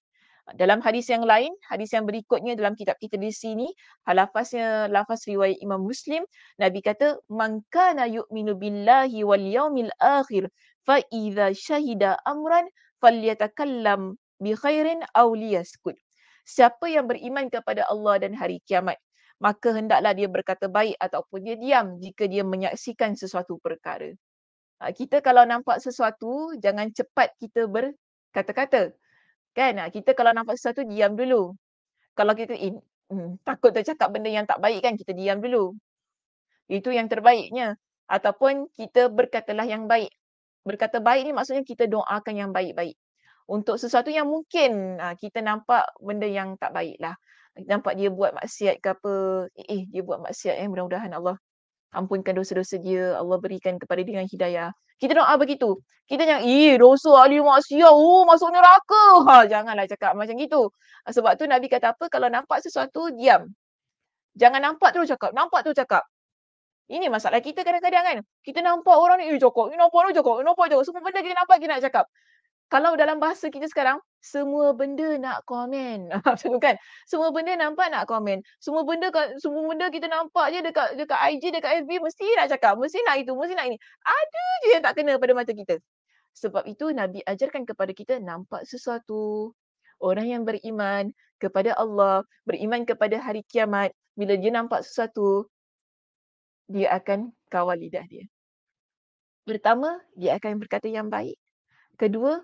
Dalam hadis yang lain, hadis yang berikutnya dalam kitab kita di sini, lafaznya lafaz riwayat Imam Muslim, Nabi kata man kana yu'minu billahi wal yaumil akhir fa idza shahida amran falyatakallam bi khairin aw liyasmut. Siapa yang beriman kepada Allah dan hari kiamat, maka hendaklah dia berkata baik ataupun dia diam jika dia menyaksikan sesuatu perkara. Ha, kita kalau nampak sesuatu, jangan cepat kita berkata-kata. Kan? Ha, kita kalau nampak sesuatu, diam dulu. Kalau kita eh, hmm, takut tercakap benda yang tak baik kan, kita diam dulu. Itu yang terbaiknya. Ataupun kita berkatalah yang baik. Berkata baik ni maksudnya kita doakan yang baik-baik. Untuk sesuatu yang mungkin ha, kita nampak benda yang tak baik lah nampak dia buat maksiat ke apa eh, eh dia buat maksiat eh mudah-mudahan Allah ampunkan dosa-dosa dia Allah berikan kepada dia dengan hidayah kita doa begitu kita yang iya eh, dosa ahli maksiat oh masuk neraka ha janganlah cakap macam gitu ah, sebab tu nabi kata apa kalau nampak sesuatu diam jangan nampak terus cakap nampak terus cakap ini masalah kita kadang-kadang kan. Kita nampak orang ni, eh cakap, eh nampak orang cakap, eh nampak cakap. Semua benda kita nampak, kita nak cakap kalau dalam bahasa kita sekarang semua benda nak komen betul (laughs) ah, kan semua benda nampak nak komen semua benda semua benda kita nampak je dekat dekat IG dekat FB mesti nak cakap mesti nak itu mesti nak ini ada je yang tak kena pada mata kita sebab itu nabi ajarkan kepada kita nampak sesuatu orang yang beriman kepada Allah beriman kepada hari kiamat bila dia nampak sesuatu dia akan kawal lidah dia pertama dia akan berkata yang baik kedua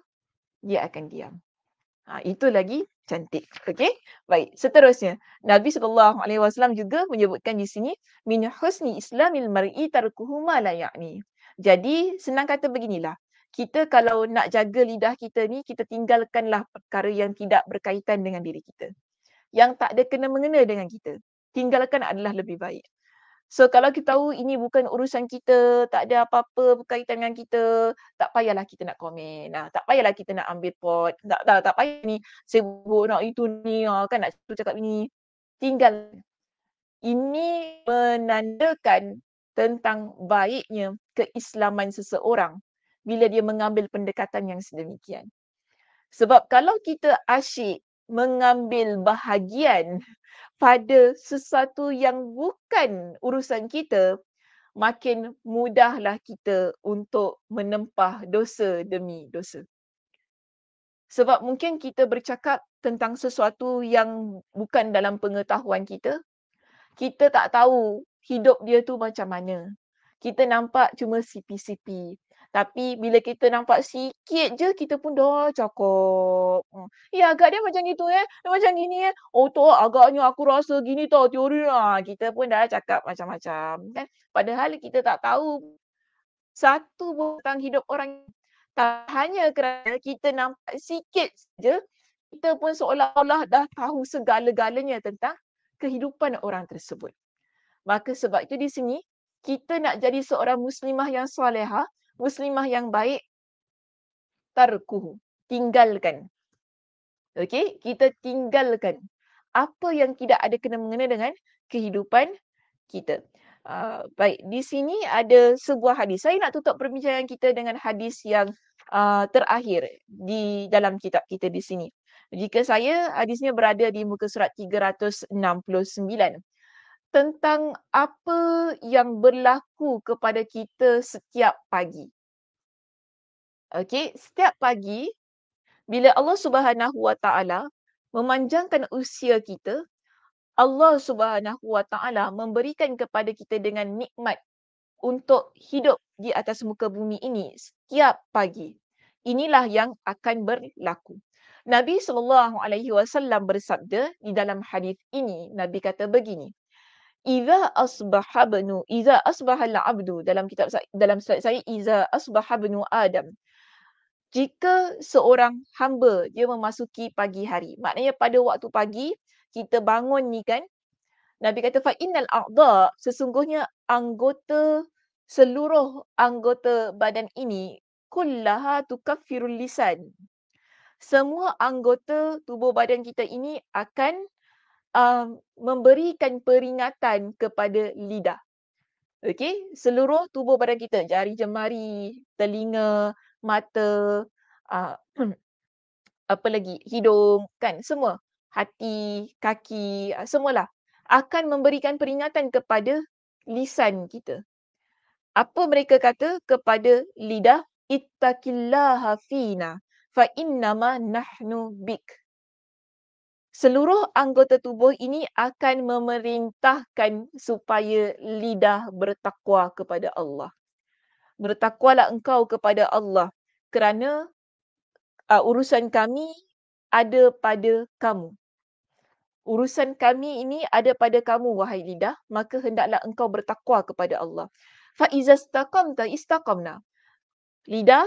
dia akan diam. Ha, itu lagi cantik. Okey. Baik, seterusnya Nabi sallallahu alaihi wasallam juga menyebutkan di sini min husni islamil mar'i tarkuhu ma la ya'ni. Jadi senang kata beginilah. Kita kalau nak jaga lidah kita ni kita tinggalkanlah perkara yang tidak berkaitan dengan diri kita. Yang tak ada kena mengena dengan kita. Tinggalkan adalah lebih baik. So kalau kita tahu ini bukan urusan kita, tak ada apa-apa berkaitan dengan kita, tak payahlah kita nak komen. Nah, tak payahlah kita nak ambil pot. Tak tak tak payah ni sibuk nak itu ni, ha, kan nak tu cakap ini. Tinggal. Ini menandakan tentang baiknya keislaman seseorang bila dia mengambil pendekatan yang sedemikian. Sebab kalau kita asyik mengambil bahagian pada sesuatu yang bukan urusan kita, makin mudahlah kita untuk menempah dosa demi dosa. Sebab mungkin kita bercakap tentang sesuatu yang bukan dalam pengetahuan kita. Kita tak tahu hidup dia tu macam mana kita nampak cuma CPCP. Tapi bila kita nampak sikit je, kita pun dah cakap. Ya, agak dia macam gitu eh. Dia macam gini eh. Oh, tu agaknya aku rasa gini tau teori. Ah, kita pun dah cakap macam-macam. Kan? Padahal kita tak tahu satu tentang hidup orang. Tak hanya kerana kita nampak sikit je, kita pun seolah-olah dah tahu segala-galanya tentang kehidupan orang tersebut. Maka sebab tu di sini, kita nak jadi seorang muslimah yang soleha, muslimah yang baik, tarku, tinggalkan. Okey, kita tinggalkan apa yang tidak ada kena mengena dengan kehidupan kita. Uh, baik, di sini ada sebuah hadis. Saya nak tutup perbincangan kita dengan hadis yang uh, terakhir di dalam kitab kita di sini. Jika saya, hadisnya berada di muka surat 369 tentang apa yang berlaku kepada kita setiap pagi. Okey, setiap pagi bila Allah Subhanahu Wa Taala memanjangkan usia kita, Allah Subhanahu Wa Taala memberikan kepada kita dengan nikmat untuk hidup di atas muka bumi ini setiap pagi. Inilah yang akan berlaku. Nabi sallallahu alaihi wasallam bersabda di dalam hadis ini, Nabi kata begini, Iza asbaha banu idza asbaha al-abdu dalam kitab dalam slide saya iza asbaha banu adam jika seorang hamba dia memasuki pagi hari maknanya pada waktu pagi kita bangun ni kan nabi kata fa innal a'dha sesungguhnya anggota seluruh anggota badan ini kullaha tukaffirul lisan semua anggota tubuh badan kita ini akan um, memberikan peringatan kepada lidah. Okay, seluruh tubuh badan kita, jari jemari, telinga, mata, uh, (clears throat) apa lagi, hidung, kan semua, hati, kaki, uh, semualah akan memberikan peringatan kepada lisan kita. Apa mereka kata kepada lidah? Ittaqillaha fina fa innama nahnu bik seluruh anggota tubuh ini akan memerintahkan supaya lidah bertakwa kepada Allah. Bertakwalah engkau kepada Allah kerana uh, urusan kami ada pada kamu. Urusan kami ini ada pada kamu wahai lidah, maka hendaklah engkau bertakwa kepada Allah. Fa izastaqamta istaqamna. Lidah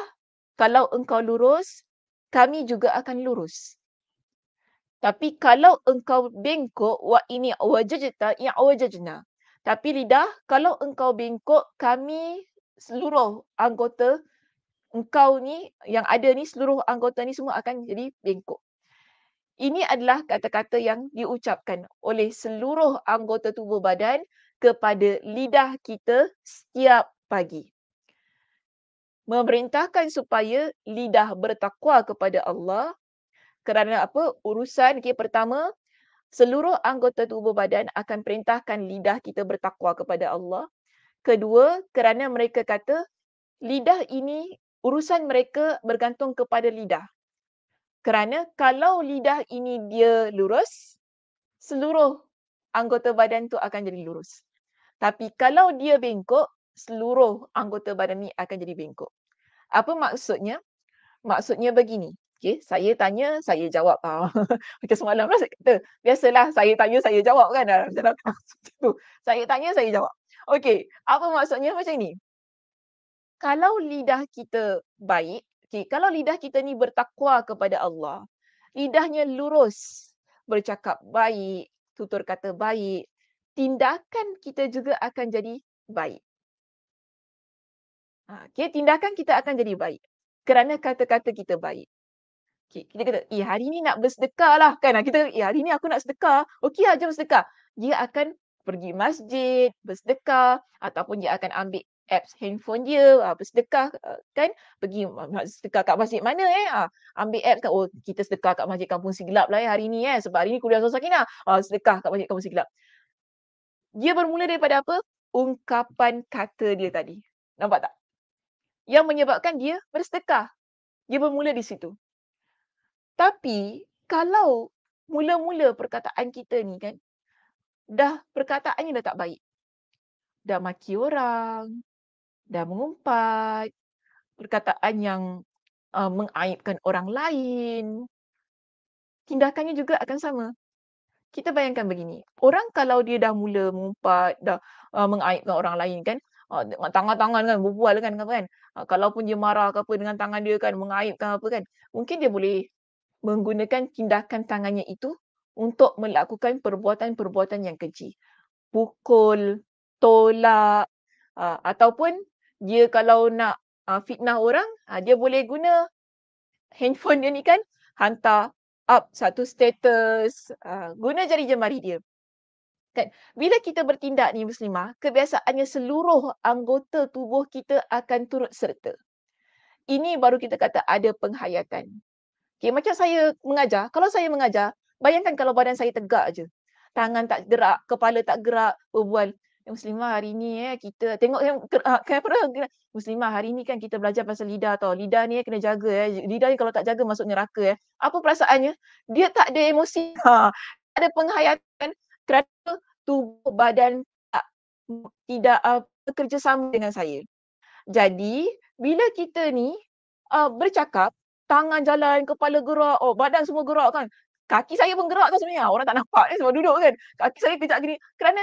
kalau engkau lurus, kami juga akan lurus. Tapi kalau engkau bengkok, wa ini wajajta yang wajajna. Tapi lidah, kalau engkau bengkok, kami seluruh anggota engkau ni yang ada ni seluruh anggota ni semua akan jadi bengkok. Ini adalah kata-kata yang diucapkan oleh seluruh anggota tubuh badan kepada lidah kita setiap pagi. Memerintahkan supaya lidah bertakwa kepada Allah, kerana apa urusan okay, pertama seluruh anggota tubuh badan akan perintahkan lidah kita bertakwa kepada Allah. Kedua, kerana mereka kata lidah ini urusan mereka bergantung kepada lidah. Kerana kalau lidah ini dia lurus, seluruh anggota badan tu akan jadi lurus. Tapi kalau dia bengkok, seluruh anggota badan ni akan jadi bengkok. Apa maksudnya? Maksudnya begini. Okay, saya tanya, saya jawab. Ah. (laughs) Macam semalam lah saya kata, biasalah saya tanya, saya jawab kan. Ah, macam, (laughs) macam tu. Saya tanya, saya jawab. Okay, apa maksudnya macam ni? Kalau lidah kita baik, okay, kalau lidah kita ni bertakwa kepada Allah, lidahnya lurus, bercakap baik, tutur kata baik, tindakan kita juga akan jadi baik. Ah, okay, tindakan kita akan jadi baik kerana kata-kata kita baik kita kata, eh hari ni nak bersedekah lah kan. Kita kata, eh hari ni aku nak sedekah. Okey lah, jom sedekah. Dia akan pergi masjid, bersedekah ataupun dia akan ambil apps handphone dia uh, bersedekah uh, kan pergi uh, sedekah kat masjid mana eh uh, ambil apps kat oh kita sedekah kat masjid kampung Siglap lah eh hari ni eh sebab hari ni kuliah Sosa Kina uh, sedekah kat masjid kampung Siglap dia bermula daripada apa ungkapan kata dia tadi nampak tak yang menyebabkan dia bersedekah dia bermula di situ tapi kalau mula-mula perkataan kita ni kan dah perkataannya dah tak baik. Dah maki orang, dah mengumpat, perkataan yang uh, mengaibkan orang lain. Tindakannya juga akan sama. Kita bayangkan begini, orang kalau dia dah mula mengumpat, dah uh, mengaibkan orang lain kan, uh, tangan-tangan kan berbual kan, kan? Uh, pun dia marah ke apa dengan tangan dia kan, mengaibkan apa kan, mungkin dia boleh menggunakan tindakan tangannya itu untuk melakukan perbuatan-perbuatan yang keji. Pukul, tolak, ataupun dia kalau nak fitnah orang, dia boleh guna handphone dia ni kan, hantar up satu status, guna jari jemari dia. Kan? Bila kita bertindak ni muslimah, kebiasaannya seluruh anggota tubuh kita akan turut serta. Ini baru kita kata ada penghayatan. Okay, macam saya mengajar, kalau saya mengajar, bayangkan kalau badan saya tegak je. Tangan tak gerak, kepala tak gerak, berbual. Eh, Muslimah hari ni ya kita tengok yang kamera. Ah, (laughs) Muslimah hari ni kan kita belajar pasal lidah tau. Lidah ni ya kena jaga ya Lidah ni kalau tak jaga masuk neraka ya. Apa perasaannya? Dia tak ada emosi. (laughs) Ha. Tak ada penghayatan kerana tubuh badan tak, tidak uh, bekerjasama dengan saya. Jadi bila kita ni uh, bercakap tangan jalan, kepala gerak, oh badan semua gerak kan. Kaki saya pun gerak kan sebenarnya. Orang tak nampak ni semua duduk kan. Kaki saya pijak gini. Kerana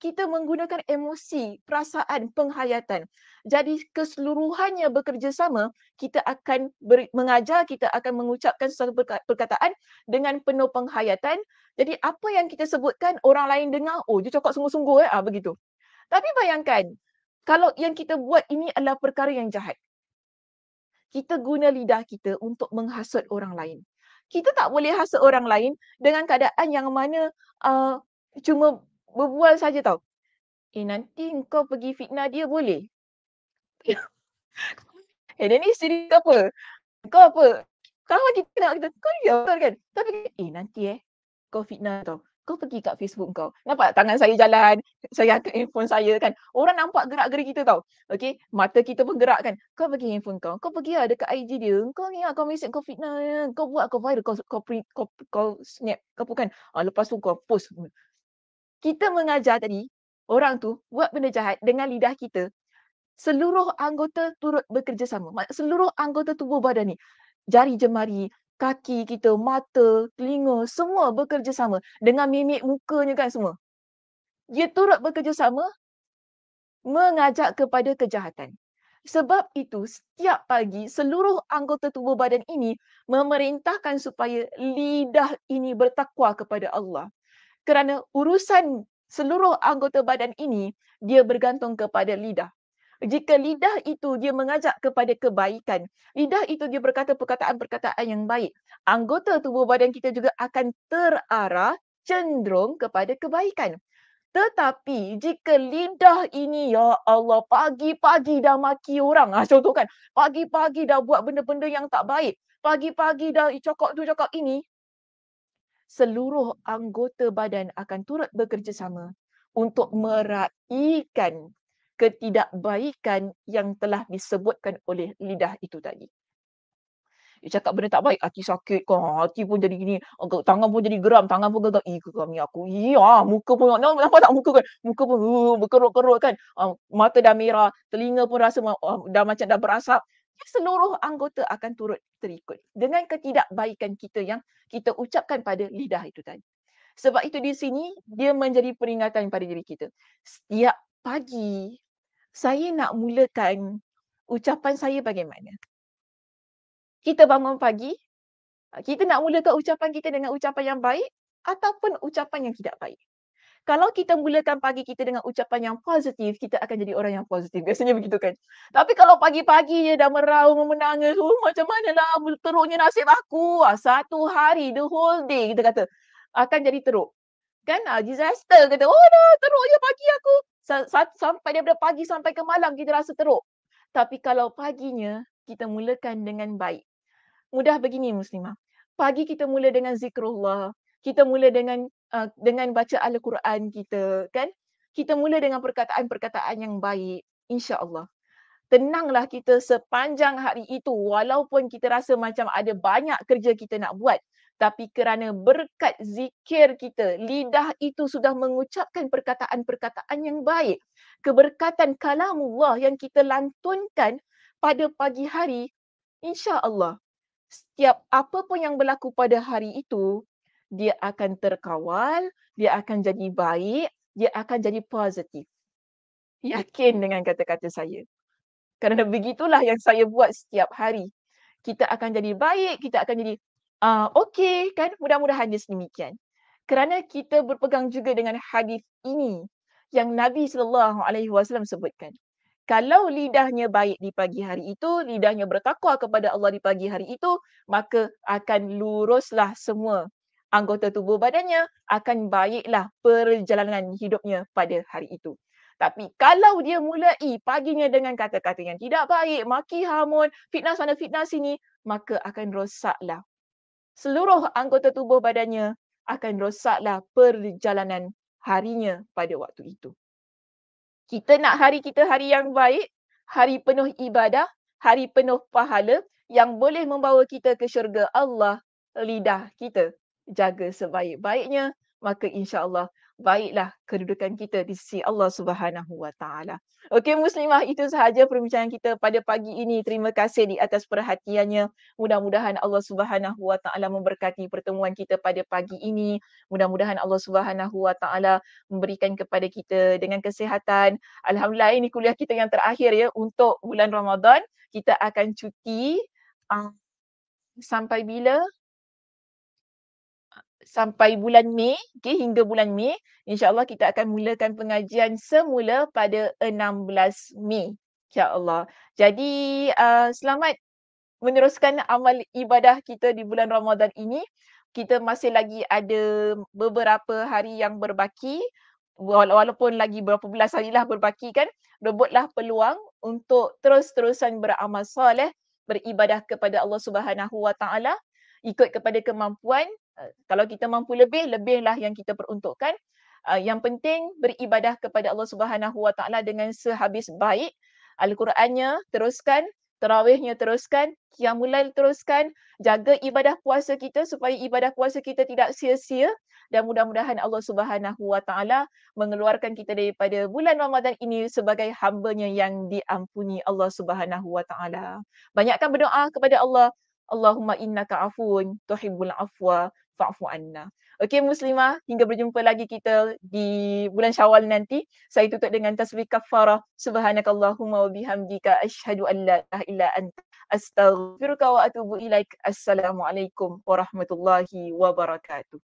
kita menggunakan emosi, perasaan, penghayatan. Jadi keseluruhannya bekerjasama, kita akan ber- mengajar, kita akan mengucapkan sesuatu perkataan dengan penuh penghayatan. Jadi apa yang kita sebutkan, orang lain dengar, oh dia cakap sungguh-sungguh eh, ha, begitu. Tapi bayangkan, kalau yang kita buat ini adalah perkara yang jahat kita guna lidah kita untuk menghasut orang lain. Kita tak boleh hasut orang lain dengan keadaan yang mana uh, cuma berbual saja tau. Eh nanti kau pergi fitnah dia boleh? (laughs) eh dia ni siri kau apa? Kau apa? Kalau kita nak kita, kau dia betul kan? Tapi eh nanti eh kau fitnah tau kau pergi kat Facebook kau. Nampak tak tangan saya jalan, saya angkat (laughs) handphone saya kan. Orang nampak gerak gerik kita tau. Okay, mata kita pun gerak kan. Kau pergi handphone kau, kau pergi lah dekat IG dia. Kau ni kau mesej kau fitnah. Kau buat kau viral, kau, kau, print, kau, kau snap. Kau pun kan, ha, lepas tu kau post. Kita mengajar tadi, orang tu buat benda jahat dengan lidah kita. Seluruh anggota turut bekerjasama. Seluruh anggota tubuh badan ni. Jari jemari, kaki kita, mata, telinga, semua bekerjasama. Dengan mimik mukanya kan semua. Dia turut bekerjasama mengajak kepada kejahatan. Sebab itu, setiap pagi seluruh anggota tubuh badan ini memerintahkan supaya lidah ini bertakwa kepada Allah. Kerana urusan seluruh anggota badan ini, dia bergantung kepada lidah jika lidah itu dia mengajak kepada kebaikan, lidah itu dia berkata perkataan-perkataan yang baik, anggota tubuh badan kita juga akan terarah cenderung kepada kebaikan. Tetapi jika lidah ini, ya Allah, pagi-pagi dah maki orang. Ha, contoh kan, pagi-pagi dah buat benda-benda yang tak baik. Pagi-pagi dah cakap tu, cakap ini. Seluruh anggota badan akan turut bekerjasama untuk meraihkan ketidakbaikan yang telah disebutkan oleh lidah itu tadi. Dia cakap benda tak baik, hati sakit kan, hati pun jadi gini, oh, tangan pun jadi geram, tangan pun gagal, ih kami aku, iya ah, muka pun, nampak tak muka kan, muka pun uh, berkerut-kerut kan, uh, mata dah merah, telinga pun rasa uh, dah macam dah berasap, seluruh anggota akan turut terikut dengan ketidakbaikan kita yang kita ucapkan pada lidah itu tadi. Sebab itu di sini, dia menjadi peringatan pada diri kita. Setiap pagi saya nak mulakan ucapan saya bagaimana? Kita bangun pagi, ah, kita nak mulakan ucapan kita dengan ucapan yang baik ataupun ucapan yang tidak baik. Kalau kita mulakan pagi kita dengan ucapan yang positif, kita akan jadi orang yang positif. (laughs) Biasanya begitu kan. Tapi kalau pagi-pagi je dah meraung, menangis, oh, macam manalah teruknya nasib aku. Ah, satu hari, the whole day kita kata akan jadi teruk. Kan ah, disaster kata, oh dah teruknya pagi aku sampai daripada pagi sampai ke malam kita rasa teruk. Tapi kalau paginya kita mulakan dengan baik. Mudah begini muslimah. Pagi kita mula dengan zikrullah, kita mula dengan uh, dengan baca al-Quran kita kan? Kita mula dengan perkataan-perkataan yang baik insya-Allah. Tenanglah kita sepanjang hari itu walaupun kita rasa macam ada banyak kerja kita nak buat tapi kerana berkat zikir kita lidah itu sudah mengucapkan perkataan-perkataan yang baik keberkatan kalamullah yang kita lantunkan pada pagi hari insya-Allah setiap apa pun yang berlaku pada hari itu dia akan terkawal dia akan jadi baik dia akan jadi positif ya. yakin dengan kata-kata saya kerana begitulah yang saya buat setiap hari kita akan jadi baik kita akan jadi uh, okey kan mudah-mudahan dia sedemikian kerana kita berpegang juga dengan hadis ini yang Nabi sallallahu alaihi wasallam sebutkan kalau lidahnya baik di pagi hari itu, lidahnya bertakwa kepada Allah di pagi hari itu, maka akan luruslah semua anggota tubuh badannya, akan baiklah perjalanan hidupnya pada hari itu. Tapi kalau dia mulai paginya dengan kata-kata yang tidak baik, maki hamun, fitnah sana fitnah sini, maka akan rosaklah seluruh anggota tubuh badannya akan rosaklah perjalanan harinya pada waktu itu. Kita nak hari kita hari yang baik, hari penuh ibadah, hari penuh pahala yang boleh membawa kita ke syurga Allah, lidah kita jaga sebaik-baiknya, maka insya-Allah baiklah kedudukan kita di sisi Allah Subhanahu Wa Taala. Okey muslimah itu sahaja perbincangan kita pada pagi ini. Terima kasih di atas perhatiannya. Mudah-mudahan Allah Subhanahu Wa Taala memberkati pertemuan kita pada pagi ini. Mudah-mudahan Allah Subhanahu Wa Taala memberikan kepada kita dengan kesihatan. Alhamdulillah ini kuliah kita yang terakhir ya untuk bulan Ramadan. Kita akan cuti uh, sampai bila? sampai bulan Mei, okay, hingga bulan Mei, insyaAllah kita akan mulakan pengajian semula pada 16 Mei. InsyaAllah. Jadi uh, selamat meneruskan amal ibadah kita di bulan Ramadan ini. Kita masih lagi ada beberapa hari yang berbaki. Walaupun lagi berapa belas hari lah berbaki kan. Rebutlah peluang untuk terus-terusan beramal soleh, beribadah kepada Allah Subhanahu Wa Taala ikut kepada kemampuan Eh, kalau kita mampu lebih lebihlah yang kita peruntukkan uh, yang penting beribadah kepada Allah Subhanahu Wa Taala dengan sehabis baik al-Qurannya teruskan tarawihnya teruskan kiamulail teruskan jaga ibadah puasa kita supaya ibadah puasa kita tidak sia-sia dan mudah-mudahan Allah Subhanahu Wa Taala mengeluarkan kita daripada bulan Ramadan ini sebagai hamba-Nya yang diampuni Allah Subhanahu Wa Taala. Banyakkan berdoa kepada Allah. Allahumma innaka afun tuhibbul afwa fa'fu anna. Okey muslimah, hingga berjumpa lagi kita di bulan Syawal nanti. Saya tutup dengan tasbih kafarah. Subhanakallahumma wa bihamdika asyhadu an la ilaha illa anta astaghfiruka wa atubu ilaik. Assalamualaikum warahmatullahi wabarakatuh.